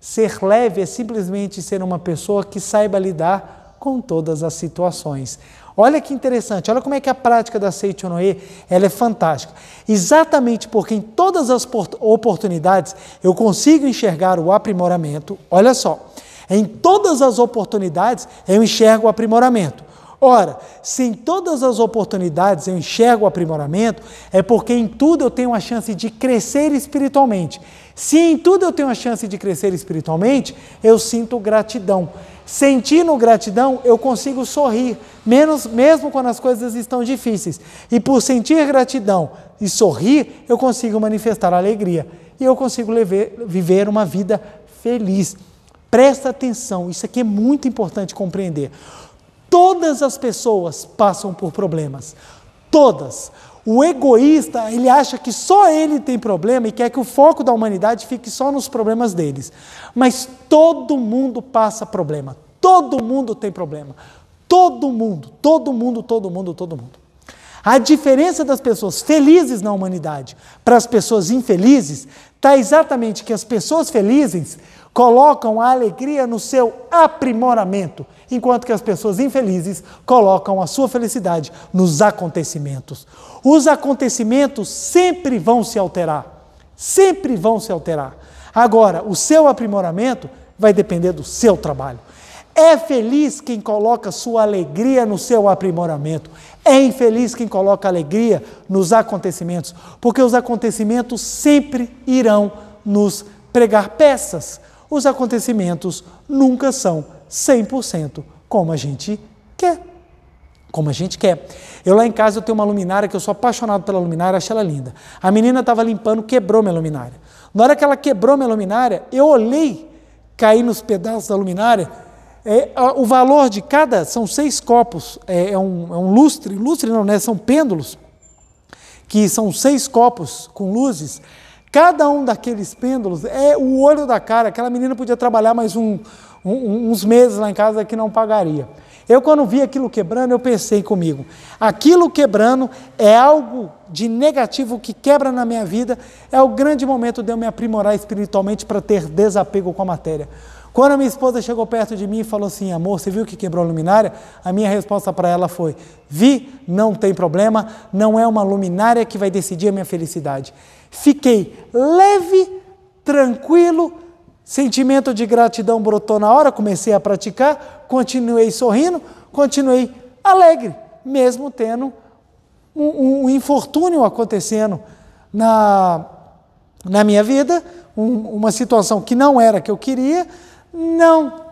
Ser leve é simplesmente ser uma pessoa que saiba lidar com todas as situações. Olha que interessante, olha como é que a prática da Seichonoe, ela é fantástica. Exatamente porque em todas as oportunidades eu consigo enxergar o aprimoramento. Olha só, em todas as oportunidades eu enxergo o aprimoramento. Ora, se em todas as oportunidades eu enxergo o aprimoramento, é porque em tudo eu tenho a chance de crescer espiritualmente. Se em tudo eu tenho a chance de crescer espiritualmente, eu sinto gratidão. Sentindo gratidão, eu consigo sorrir, menos, mesmo quando as coisas estão difíceis. E por sentir gratidão e sorrir, eu consigo manifestar alegria. E eu consigo lever, viver uma vida feliz. Presta atenção, isso aqui é muito importante compreender. Todas as pessoas passam por problemas. Todas. O egoísta, ele acha que só ele tem problema e quer que o foco da humanidade fique só nos problemas deles. Mas todo mundo passa problema. Todo mundo tem problema. Todo mundo, todo mundo, todo mundo, todo mundo. A diferença das pessoas felizes na humanidade para as pessoas infelizes está exatamente que as pessoas felizes colocam a alegria no seu aprimoramento, enquanto que as pessoas infelizes colocam a sua felicidade nos acontecimentos. Os acontecimentos sempre vão se alterar, sempre vão se alterar. Agora, o seu aprimoramento vai depender do seu trabalho. É feliz quem coloca sua alegria no seu aprimoramento. É infeliz quem coloca alegria nos acontecimentos, porque os acontecimentos sempre irão nos pregar peças os acontecimentos nunca são 100% como a gente quer. Como a gente quer. Eu lá em casa eu tenho uma luminária que eu sou apaixonado pela luminária, acho ela linda. A menina estava limpando, quebrou minha luminária. Na hora que ela quebrou minha luminária, eu olhei, cair nos pedaços da luminária. É, o valor de cada são seis copos, é, é, um, é um lustre, lustre não, né? São pêndulos, que são seis copos com luzes. Cada um daqueles pêndulos é o olho da cara. Aquela menina podia trabalhar mais um, um, uns meses lá em casa que não pagaria. Eu, quando vi aquilo quebrando, eu pensei comigo: aquilo quebrando é algo de negativo que quebra na minha vida, é o grande momento de eu me aprimorar espiritualmente para ter desapego com a matéria. Quando a minha esposa chegou perto de mim e falou assim: amor, você viu que quebrou a luminária? A minha resposta para ela foi: vi, não tem problema, não é uma luminária que vai decidir a minha felicidade. Fiquei leve, tranquilo, sentimento de gratidão brotou na hora, comecei a praticar, continuei sorrindo, continuei alegre, mesmo tendo um, um infortúnio acontecendo na, na minha vida, um, uma situação que não era que eu queria, não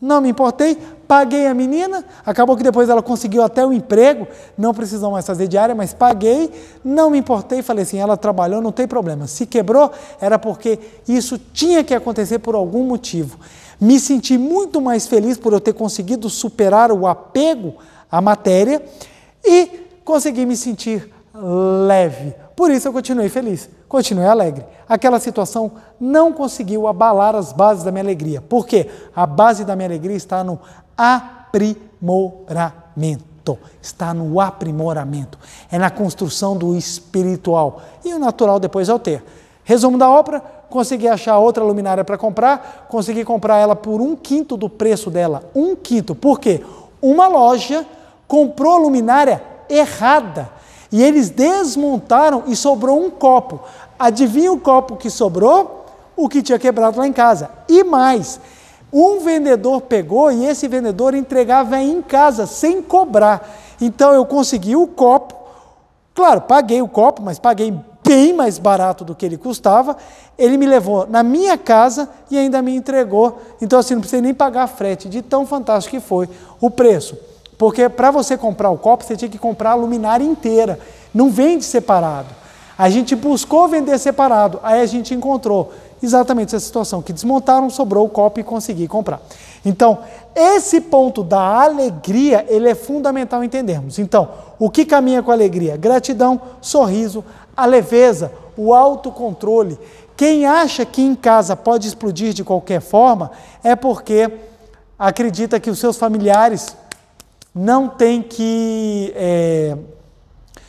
não me importei, paguei a menina, acabou que depois ela conseguiu até o um emprego, não precisou mais fazer diária, mas paguei, não me importei, falei assim, ela trabalhou, não tem problema. Se quebrou, era porque isso tinha que acontecer por algum motivo. Me senti muito mais feliz por eu ter conseguido superar o apego à matéria e consegui me sentir leve, por isso eu continuei feliz, continuei alegre. Aquela situação não conseguiu abalar as bases da minha alegria. Por quê? A base da minha alegria está no aprimoramento. Está no aprimoramento. É na construção do espiritual. E o natural depois é o ter. Resumo da obra: consegui achar outra luminária para comprar, consegui comprar ela por um quinto do preço dela. Um quinto. Por quê? Uma loja comprou a luminária errada e eles desmontaram e sobrou um copo. Adivinha o copo que sobrou? O que tinha quebrado lá em casa. E mais, um vendedor pegou e esse vendedor entregava em casa sem cobrar. Então eu consegui o copo, claro, paguei o copo, mas paguei bem mais barato do que ele custava. Ele me levou na minha casa e ainda me entregou. Então, assim, não precisei nem pagar frete, de tão fantástico que foi o preço. Porque para você comprar o copo, você tinha que comprar a luminária inteira. Não vende separado. A gente buscou vender separado, aí a gente encontrou exatamente essa situação, que desmontaram, sobrou o copo e consegui comprar. Então, esse ponto da alegria, ele é fundamental entendermos. Então, o que caminha com alegria? Gratidão, sorriso, a leveza, o autocontrole. Quem acha que em casa pode explodir de qualquer forma é porque acredita que os seus familiares não tem que. É,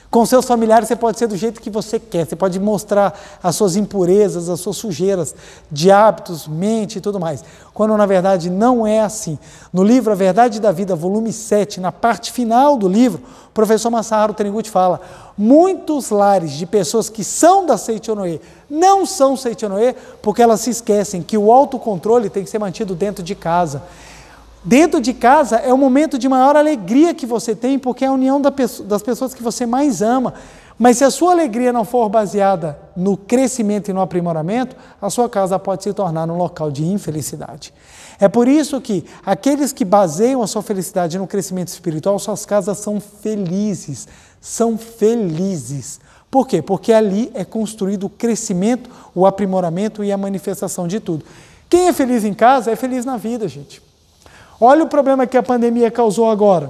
com seus familiares você pode ser do jeito que você quer, você pode mostrar as suas impurezas, as suas sujeiras de hábitos, mente e tudo mais, quando na verdade não é assim. No livro A Verdade da Vida, volume 7, na parte final do livro, o professor Massaro Taniguchi fala: muitos lares de pessoas que são da Seichonoe não são Seichonoe porque elas se esquecem que o autocontrole tem que ser mantido dentro de casa Dentro de casa é o momento de maior alegria que você tem, porque é a união das pessoas que você mais ama. Mas se a sua alegria não for baseada no crescimento e no aprimoramento, a sua casa pode se tornar um local de infelicidade. É por isso que aqueles que baseiam a sua felicidade no crescimento espiritual, suas casas são felizes, são felizes. Por quê? Porque ali é construído o crescimento, o aprimoramento e a manifestação de tudo. Quem é feliz em casa é feliz na vida, gente. Olha o problema que a pandemia causou agora.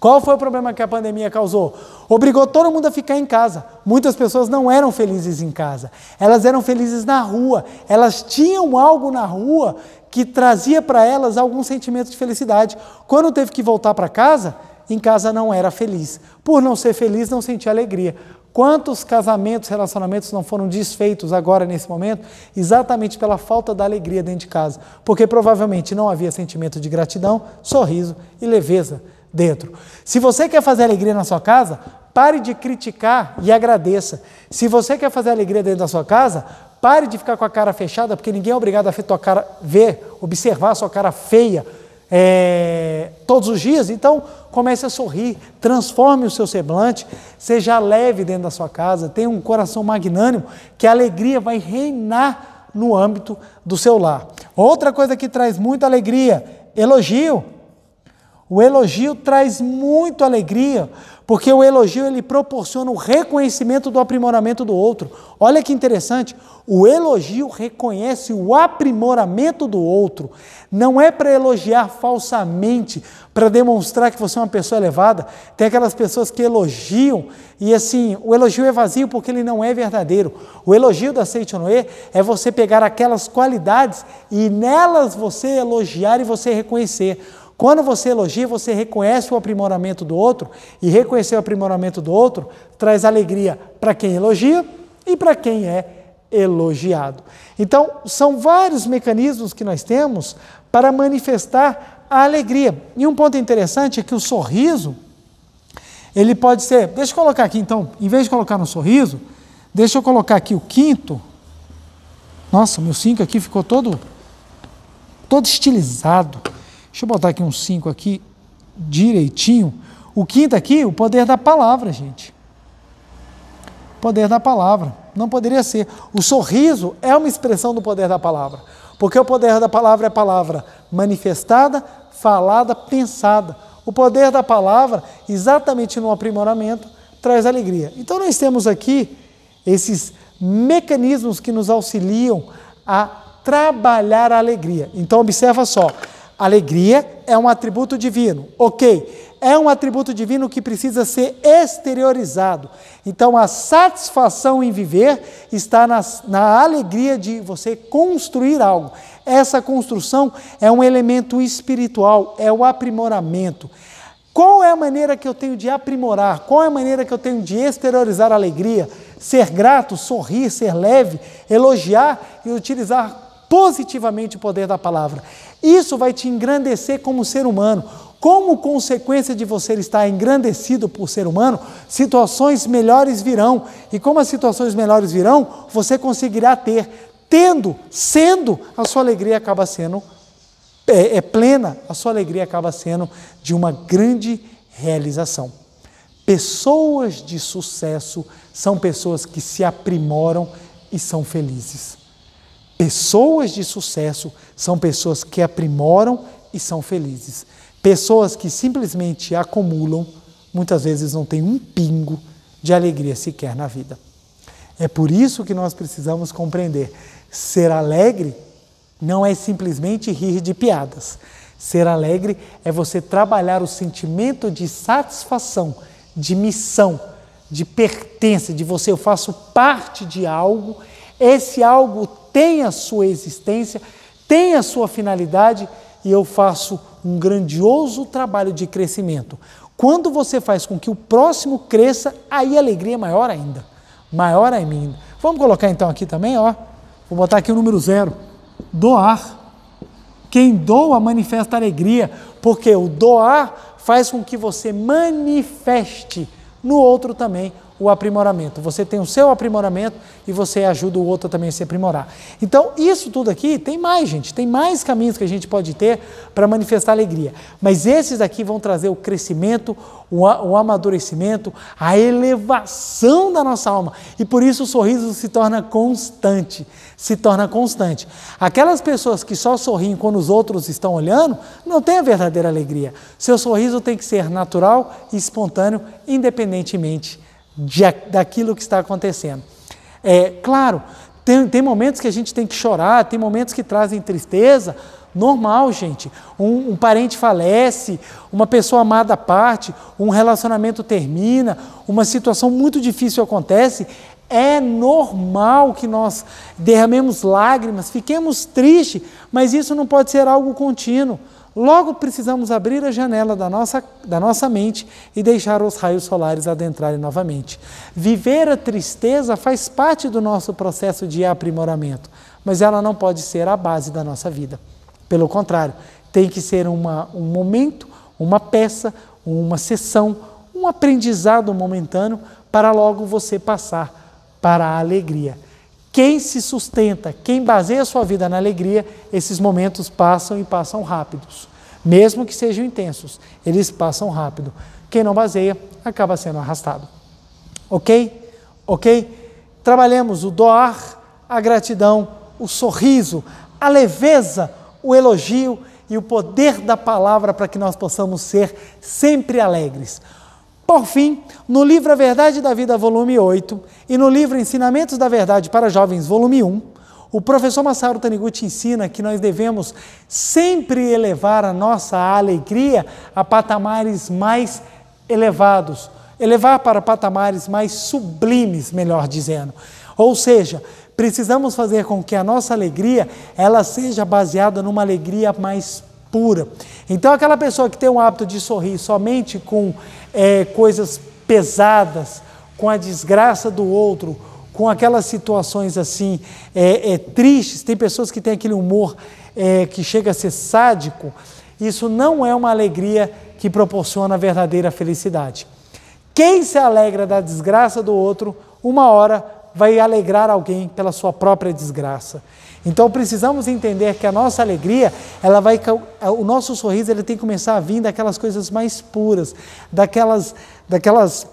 Qual foi o problema que a pandemia causou? Obrigou todo mundo a ficar em casa. Muitas pessoas não eram felizes em casa. Elas eram felizes na rua. Elas tinham algo na rua que trazia para elas algum sentimento de felicidade. Quando teve que voltar para casa, em casa não era feliz. Por não ser feliz, não sentia alegria. Quantos casamentos, relacionamentos não foram desfeitos agora nesse momento, exatamente pela falta da alegria dentro de casa? Porque provavelmente não havia sentimento de gratidão, sorriso e leveza dentro. Se você quer fazer alegria na sua casa, pare de criticar e agradeça. Se você quer fazer alegria dentro da sua casa, pare de ficar com a cara fechada, porque ninguém é obrigado a cara ver, observar a sua cara feia é, todos os dias, então comece a sorrir, transforme o seu semblante, seja leve dentro da sua casa, tenha um coração magnânimo, que a alegria vai reinar no âmbito do seu lar. Outra coisa que traz muita alegria, elogio. O elogio traz muito alegria, porque o elogio ele proporciona o reconhecimento do aprimoramento do outro. Olha que interessante, o elogio reconhece o aprimoramento do outro. Não é para elogiar falsamente, para demonstrar que você é uma pessoa elevada. Tem aquelas pessoas que elogiam e assim, o elogio é vazio porque ele não é verdadeiro. O elogio da Seitonoe é você pegar aquelas qualidades e nelas você elogiar e você reconhecer. Quando você elogia, você reconhece o aprimoramento do outro, e reconhecer o aprimoramento do outro traz alegria para quem elogia e para quem é elogiado. Então, são vários mecanismos que nós temos para manifestar a alegria. E um ponto interessante é que o sorriso, ele pode ser. Deixa eu colocar aqui então, em vez de colocar no sorriso, deixa eu colocar aqui o quinto. Nossa, meu cinco aqui ficou todo todo estilizado. Deixa eu botar aqui um cinco aqui direitinho. O quinto aqui, o poder da palavra, gente. Poder da palavra. Não poderia ser. O sorriso é uma expressão do poder da palavra. Porque o poder da palavra é palavra manifestada, falada, pensada. O poder da palavra, exatamente no aprimoramento, traz alegria. Então nós temos aqui esses mecanismos que nos auxiliam a trabalhar a alegria. Então observa só, alegria é um atributo divino. OK é um atributo divino que precisa ser exteriorizado. Então, a satisfação em viver está na, na alegria de você construir algo. Essa construção é um elemento espiritual, é o aprimoramento. Qual é a maneira que eu tenho de aprimorar? Qual é a maneira que eu tenho de exteriorizar a alegria? Ser grato, sorrir, ser leve, elogiar e utilizar positivamente o poder da palavra. Isso vai te engrandecer como ser humano. Como consequência de você estar engrandecido por ser humano, situações melhores virão. E como as situações melhores virão, você conseguirá ter. Tendo, sendo, a sua alegria acaba sendo é, é plena, a sua alegria acaba sendo de uma grande realização. Pessoas de sucesso são pessoas que se aprimoram e são felizes. Pessoas de sucesso são pessoas que aprimoram e são felizes. Pessoas que simplesmente acumulam, muitas vezes não têm um pingo de alegria sequer na vida. É por isso que nós precisamos compreender: ser alegre não é simplesmente rir de piadas. Ser alegre é você trabalhar o sentimento de satisfação, de missão, de pertença, de você eu faço parte de algo. Esse algo tem a sua existência, tem a sua finalidade e eu faço um grandioso trabalho de crescimento. Quando você faz com que o próximo cresça, aí a alegria é maior ainda. Maior ainda. Vamos colocar então aqui também, ó. Vou botar aqui o número zero. Doar. Quem doa manifesta alegria, porque o doar faz com que você manifeste no outro também o aprimoramento. Você tem o seu aprimoramento e você ajuda o outro também a se aprimorar. Então, isso tudo aqui tem mais, gente. Tem mais caminhos que a gente pode ter para manifestar alegria. Mas esses aqui vão trazer o crescimento, o, o amadurecimento, a elevação da nossa alma. E por isso o sorriso se torna constante. Se torna constante. Aquelas pessoas que só sorriem quando os outros estão olhando, não têm a verdadeira alegria. Seu sorriso tem que ser natural e espontâneo, independentemente de, daquilo que está acontecendo. É claro, tem, tem momentos que a gente tem que chorar, tem momentos que trazem tristeza, normal, gente. Um, um, parente falece, uma pessoa amada parte, um relacionamento termina, uma situação muito difícil acontece. É normal que nós derramemos lágrimas, fiquemos tristes, mas isso não pode ser algo contínuo. Logo, precisamos abrir a janela da nossa, da nossa mente e deixar os raios solares adentrarem novamente. Viver a tristeza faz parte do nosso processo de aprimoramento, mas ela não pode ser a base da nossa vida. Pelo contrário, tem que ser uma, um momento, uma peça, uma sessão, um aprendizado momentâneo para logo você passar para a alegria. Quem se sustenta, quem baseia sua vida na alegria, esses momentos passam e passam rápidos. Mesmo que sejam intensos, eles passam rápido. Quem não baseia, acaba sendo arrastado. Ok? Ok? Trabalhamos o doar, a gratidão, o sorriso, a leveza, o elogio e o poder da palavra para que nós possamos ser sempre alegres. Por fim, no livro A Verdade da Vida, volume 8, e no livro Ensinamentos da Verdade para Jovens, volume 1, o professor Masaru Taniguchi ensina que nós devemos sempre elevar a nossa alegria a patamares mais elevados, elevar para patamares mais sublimes, melhor dizendo. Ou seja, precisamos fazer com que a nossa alegria ela seja baseada numa alegria mais pura. Então aquela pessoa que tem o hábito de sorrir somente com é, coisas pesadas, com a desgraça do outro, com aquelas situações assim é, é, tristes. Tem pessoas que têm aquele humor é, que chega a ser sádico. Isso não é uma alegria que proporciona a verdadeira felicidade. Quem se alegra da desgraça do outro, uma hora vai alegrar alguém pela sua própria desgraça. Então precisamos entender que a nossa alegria, ela vai, é, o nosso sorriso ele tem que começar a vir daquelas coisas mais puras, daquelas, daquelas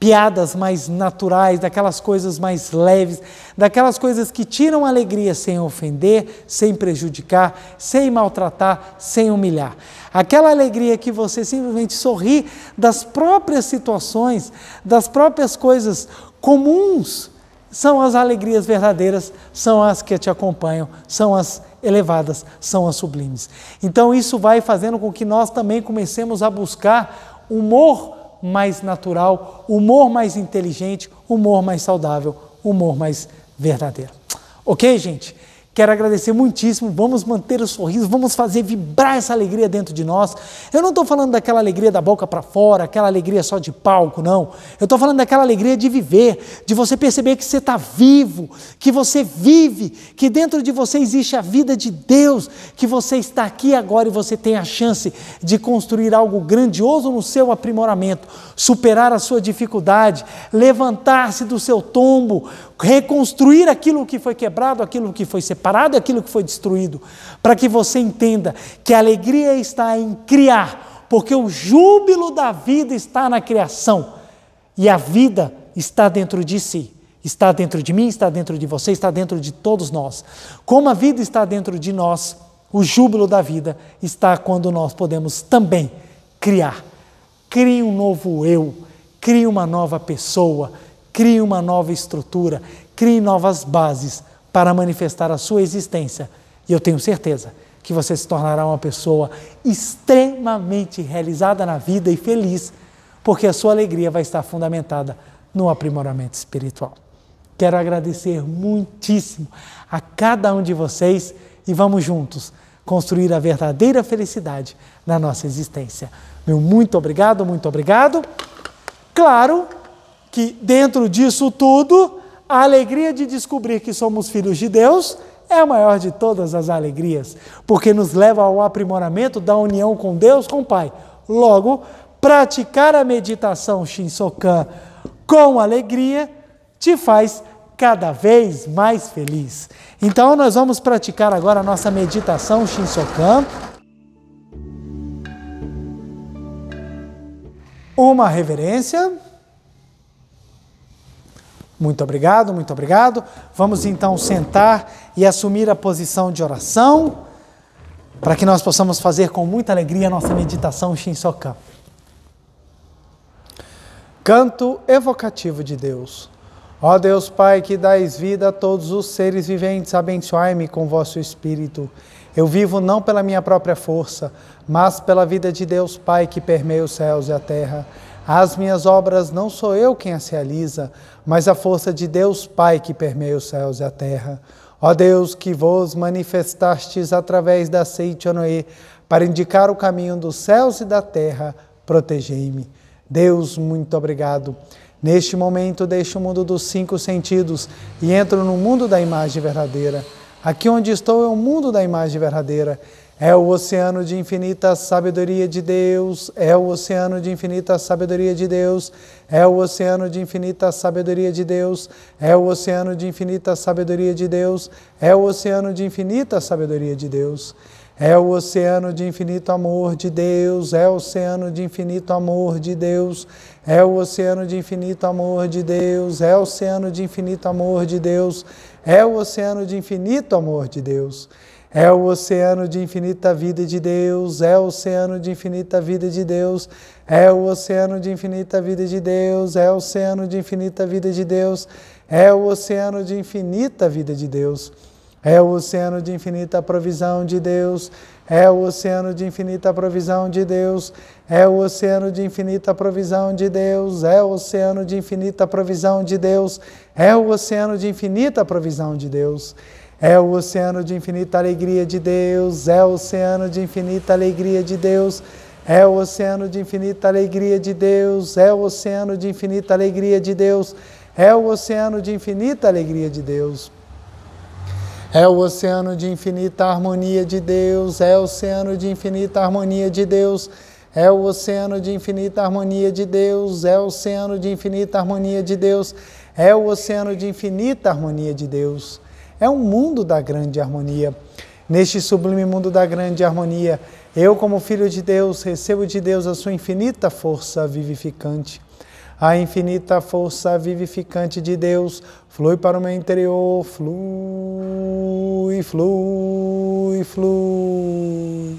piadas mais naturais, daquelas coisas mais leves, daquelas coisas que tiram a alegria sem ofender, sem prejudicar, sem maltratar, sem humilhar. Aquela alegria que você simplesmente sorri das próprias situações, das próprias coisas comuns são as alegrias verdadeiras, são as que te acompanham, são as elevadas, são as sublimes. Então isso vai fazendo com que nós também comecemos a buscar humor mais natural, humor mais inteligente, humor mais saudável, humor mais verdadeiro. Ok, gente? Quero agradecer muitíssimo. Vamos manter o sorriso, vamos fazer vibrar essa alegria dentro de nós. Eu não estou falando daquela alegria da boca para fora, aquela alegria só de palco, não. Eu estou falando daquela alegria de viver, de você perceber que você está vivo, que você vive, que dentro de você existe a vida de Deus, que você está aqui agora e você tem a chance de construir algo grandioso no seu aprimoramento, superar a sua dificuldade, levantar-se do seu tombo, reconstruir aquilo que foi quebrado, aquilo que foi separado parado aquilo que foi destruído, para que você entenda que a alegria está em criar, porque o júbilo da vida está na criação e a vida está dentro de si. Está dentro de mim, está dentro de você, está dentro de todos nós. Como a vida está dentro de nós, o júbilo da vida está quando nós podemos também criar. Crie um novo eu, crie uma nova pessoa, crie uma nova estrutura, crie novas bases para manifestar a sua existência. E eu tenho certeza que você se tornará uma pessoa extremamente realizada na vida e feliz, porque a sua alegria vai estar fundamentada no aprimoramento espiritual. Quero agradecer muitíssimo a cada um de vocês e vamos juntos construir a verdadeira felicidade na nossa existência. Meu muito obrigado, muito obrigado. Claro que dentro disso tudo a alegria de descobrir que somos filhos de Deus é a maior de todas as alegrias, porque nos leva ao aprimoramento da união com Deus, com o Pai. Logo, praticar a meditação Shinsokan com alegria te faz cada vez mais feliz. Então nós vamos praticar agora a nossa meditação Shinsokan. Uma reverência. Muito obrigado, muito obrigado. Vamos então sentar e assumir a posição de oração para que nós possamos fazer com muita alegria a nossa meditação Shinsokan. Canto evocativo de Deus. Ó Deus Pai, que dais vida a todos os seres viventes, abençoai-me com vosso Espírito. Eu vivo não pela minha própria força, mas pela vida de Deus Pai que permeia os céus e a terra. As minhas obras não sou eu quem as realiza, mas a força de Deus Pai que permeia os céus e a terra. Ó Deus, que vos manifestastes através da seite Noé, para indicar o caminho dos céus e da terra, protegei-me. Deus, muito obrigado. Neste momento, deixo o mundo dos cinco sentidos e entro no mundo da imagem verdadeira. Aqui onde estou é o mundo da imagem verdadeira é o oceano de infinita sabedoria de Deus, é o oceano de infinita sabedoria de Deus, é o oceano de infinita sabedoria de Deus, é o oceano de infinita sabedoria de Deus, é o oceano de infinita sabedoria de Deus, é o oceano de infinito amor de Deus, é o oceano de infinito amor de Deus, é o oceano de infinito amor de Deus, é o oceano de infinito amor de Deus, é o oceano de infinito amor de Deus. É é o oceano de infinita vida de Deus, é o oceano de infinita vida de Deus, é o oceano de infinita vida de Deus, é o oceano de infinita vida de Deus, é o oceano de infinita vida de Deus, é o oceano de infinita provisão de Deus, é o oceano de infinita provisão de Deus, é o oceano de infinita provisão de Deus, é o oceano de infinita provisão de Deus, é o oceano de infinita provisão de Deus. É é o oceano de infinita alegria de Deus, é o oceano de infinita alegria de Deus, é o oceano de infinita alegria de Deus, é o oceano de infinita alegria de Deus, é o oceano de infinita alegria de Deus. É o oceano de infinita harmonia de Deus, é o oceano de infinita harmonia de Deus, é o oceano de infinita harmonia de Deus, é o oceano de infinita harmonia de Deus, é o oceano de infinita harmonia de Deus é um mundo da grande harmonia. Neste sublime mundo da grande harmonia, eu, como filho de Deus, recebo de Deus a sua infinita força vivificante. A infinita força vivificante de Deus flui para o meu interior, flui, flui, flui.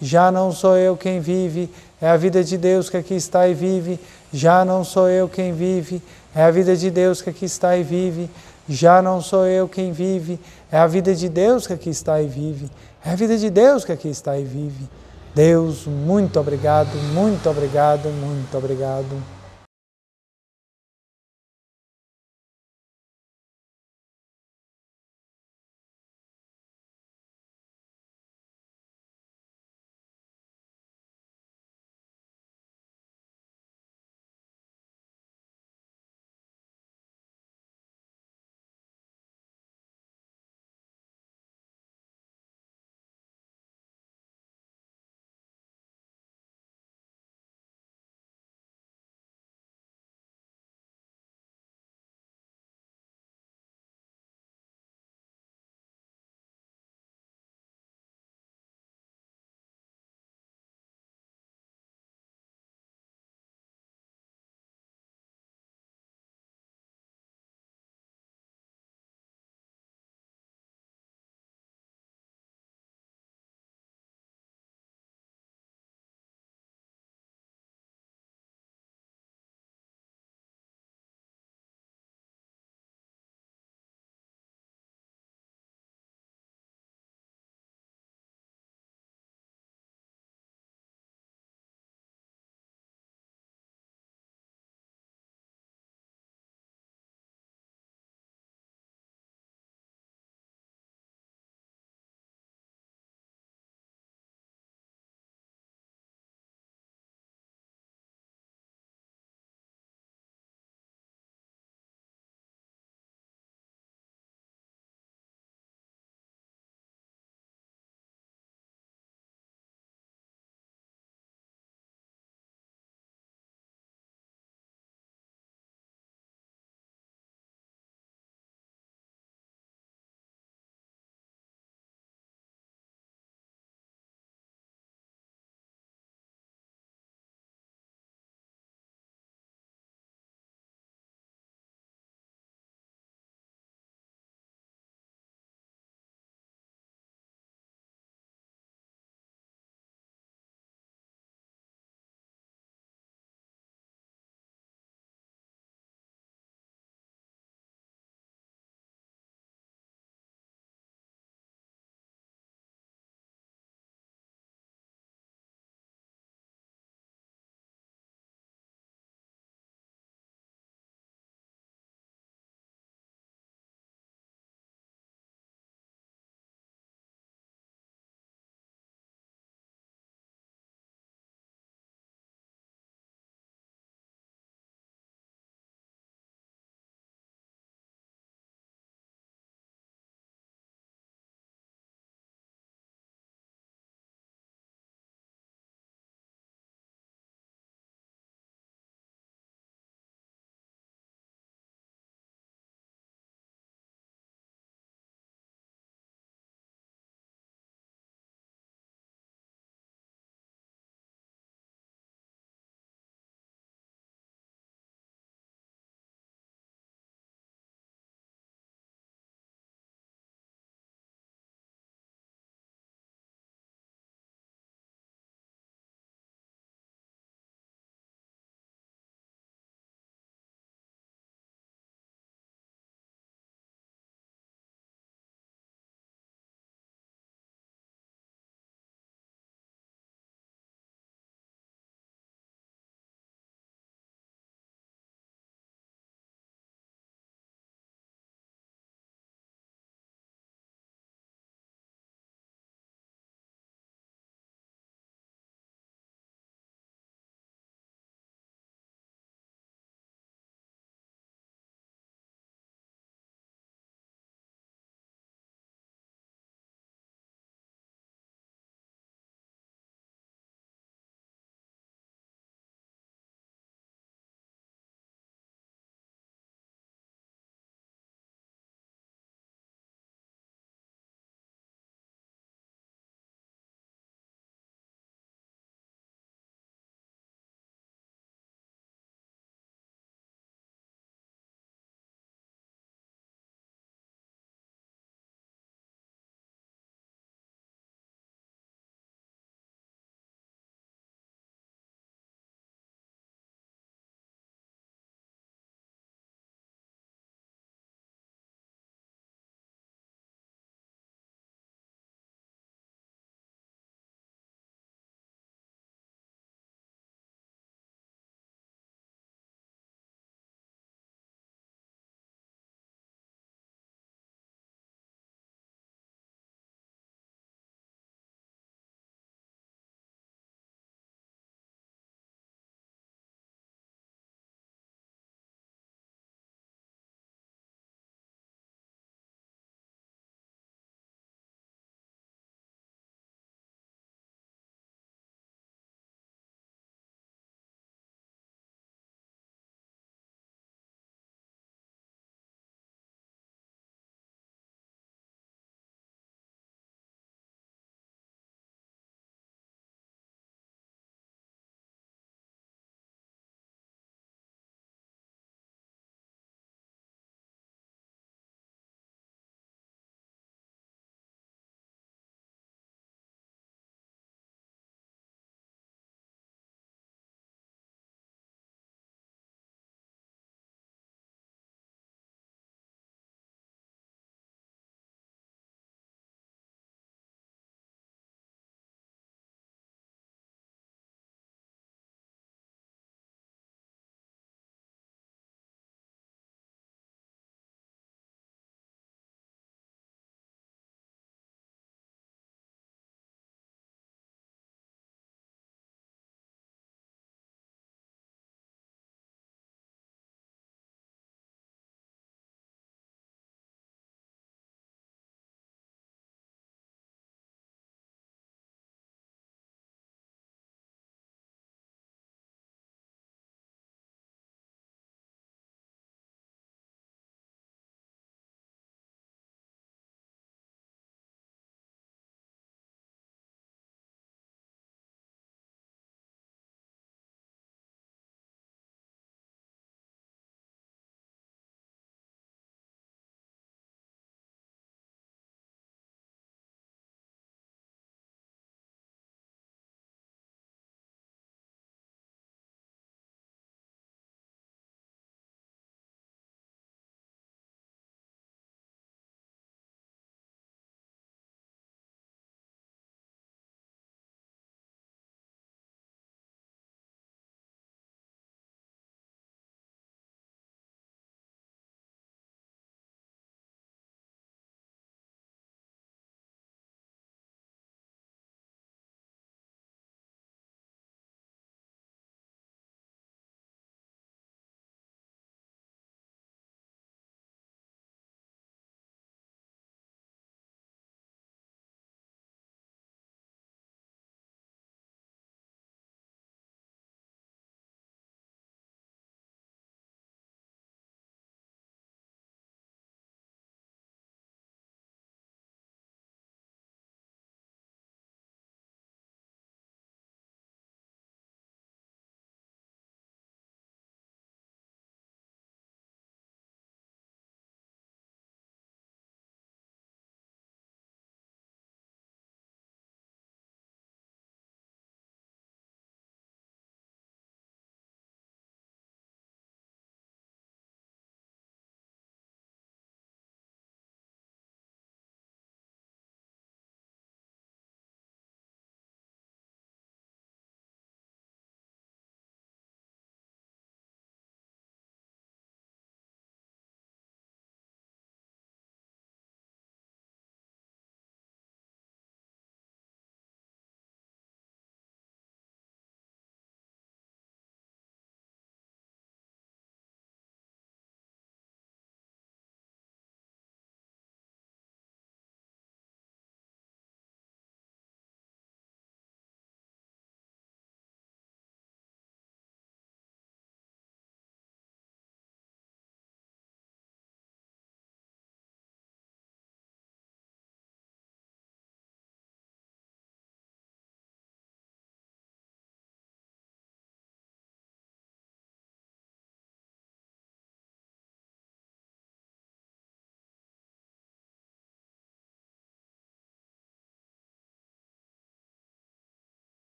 Já não sou eu quem vive, é a vida de Deus que aqui está e vive. Já não sou eu quem vive, é a vida de Deus que aqui está e vive. Já não sou eu quem vive, é a vida de Deus que aqui está e vive. É a vida de Deus que aqui está e vive. Deus, muito obrigado, muito obrigado, muito obrigado.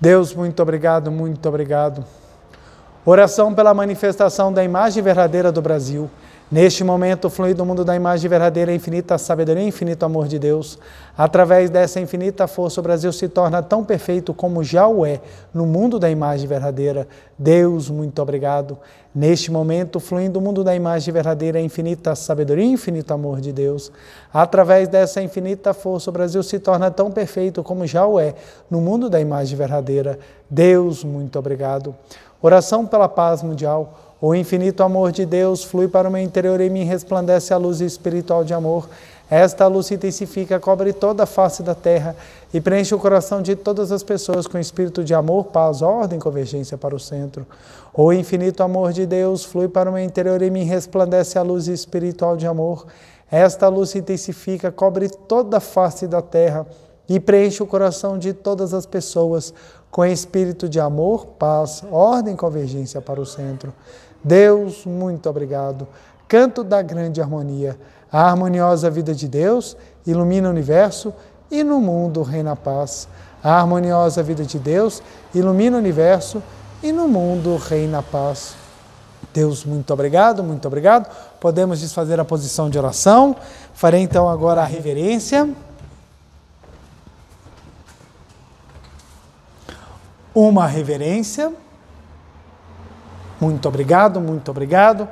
Deus, muito obrigado, muito obrigado. Oração pela manifestação da imagem verdadeira do Brasil. Neste momento, flui do mundo da imagem verdadeira, é infinita sabedoria e é infinito amor de Deus. Através dessa infinita força, o Brasil se torna tão perfeito como já o é no mundo da imagem verdadeira. Deus, muito obrigado. Neste momento, fluindo o mundo da imagem verdadeira, é infinita sabedoria e infinito amor de Deus. Através dessa infinita força, o Brasil se torna tão perfeito como já o é no mundo da imagem verdadeira. Deus, muito obrigado. Oração pela paz mundial. O infinito amor de Deus flui para o meu interior e me resplandece a luz espiritual de amor. Esta luz se intensifica, cobre toda a face da terra e preenche o coração de todas as pessoas com espírito de amor, paz, ordem, convergência para o centro. O infinito amor de Deus flui para o meu interior e me resplandece a luz espiritual de amor. Esta luz se intensifica, cobre toda a face da terra e preenche o coração de todas as pessoas com espírito de amor, paz, ordem, convergência para o centro. Deus, muito obrigado. Canto da grande harmonia. A harmoniosa vida de Deus ilumina o universo e no mundo reina a paz. A harmoniosa vida de Deus ilumina o universo e no mundo reina a paz. Deus, muito obrigado, muito obrigado. Podemos desfazer a posição de oração. Farei então agora a reverência. Uma reverência. Muito obrigado, muito obrigado.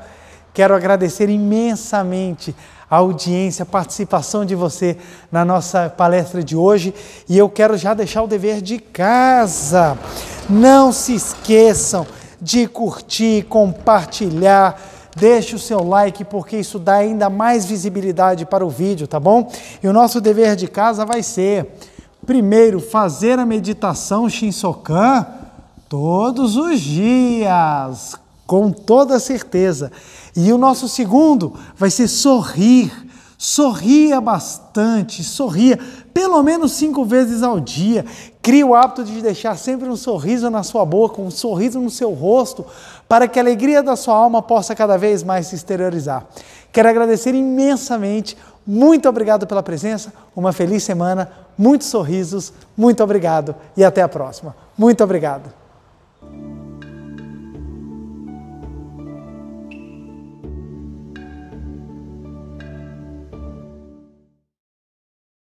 Quero agradecer imensamente a audiência, a participação de você na nossa palestra de hoje e eu quero já deixar o dever de casa. Não se esqueçam de curtir, compartilhar, deixe o seu like, porque isso dá ainda mais visibilidade para o vídeo, tá bom? E o nosso dever de casa vai ser, primeiro, fazer a meditação Shinsokan Todos os dias, com toda certeza. E o nosso segundo vai ser sorrir. Sorria bastante, sorria pelo menos cinco vezes ao dia. Crie o hábito de deixar sempre um sorriso na sua boca, um sorriso no seu rosto, para que a alegria da sua alma possa cada vez mais se exteriorizar. Quero agradecer imensamente, muito obrigado pela presença, uma feliz semana, muitos sorrisos, muito obrigado e até a próxima. Muito obrigado. thank you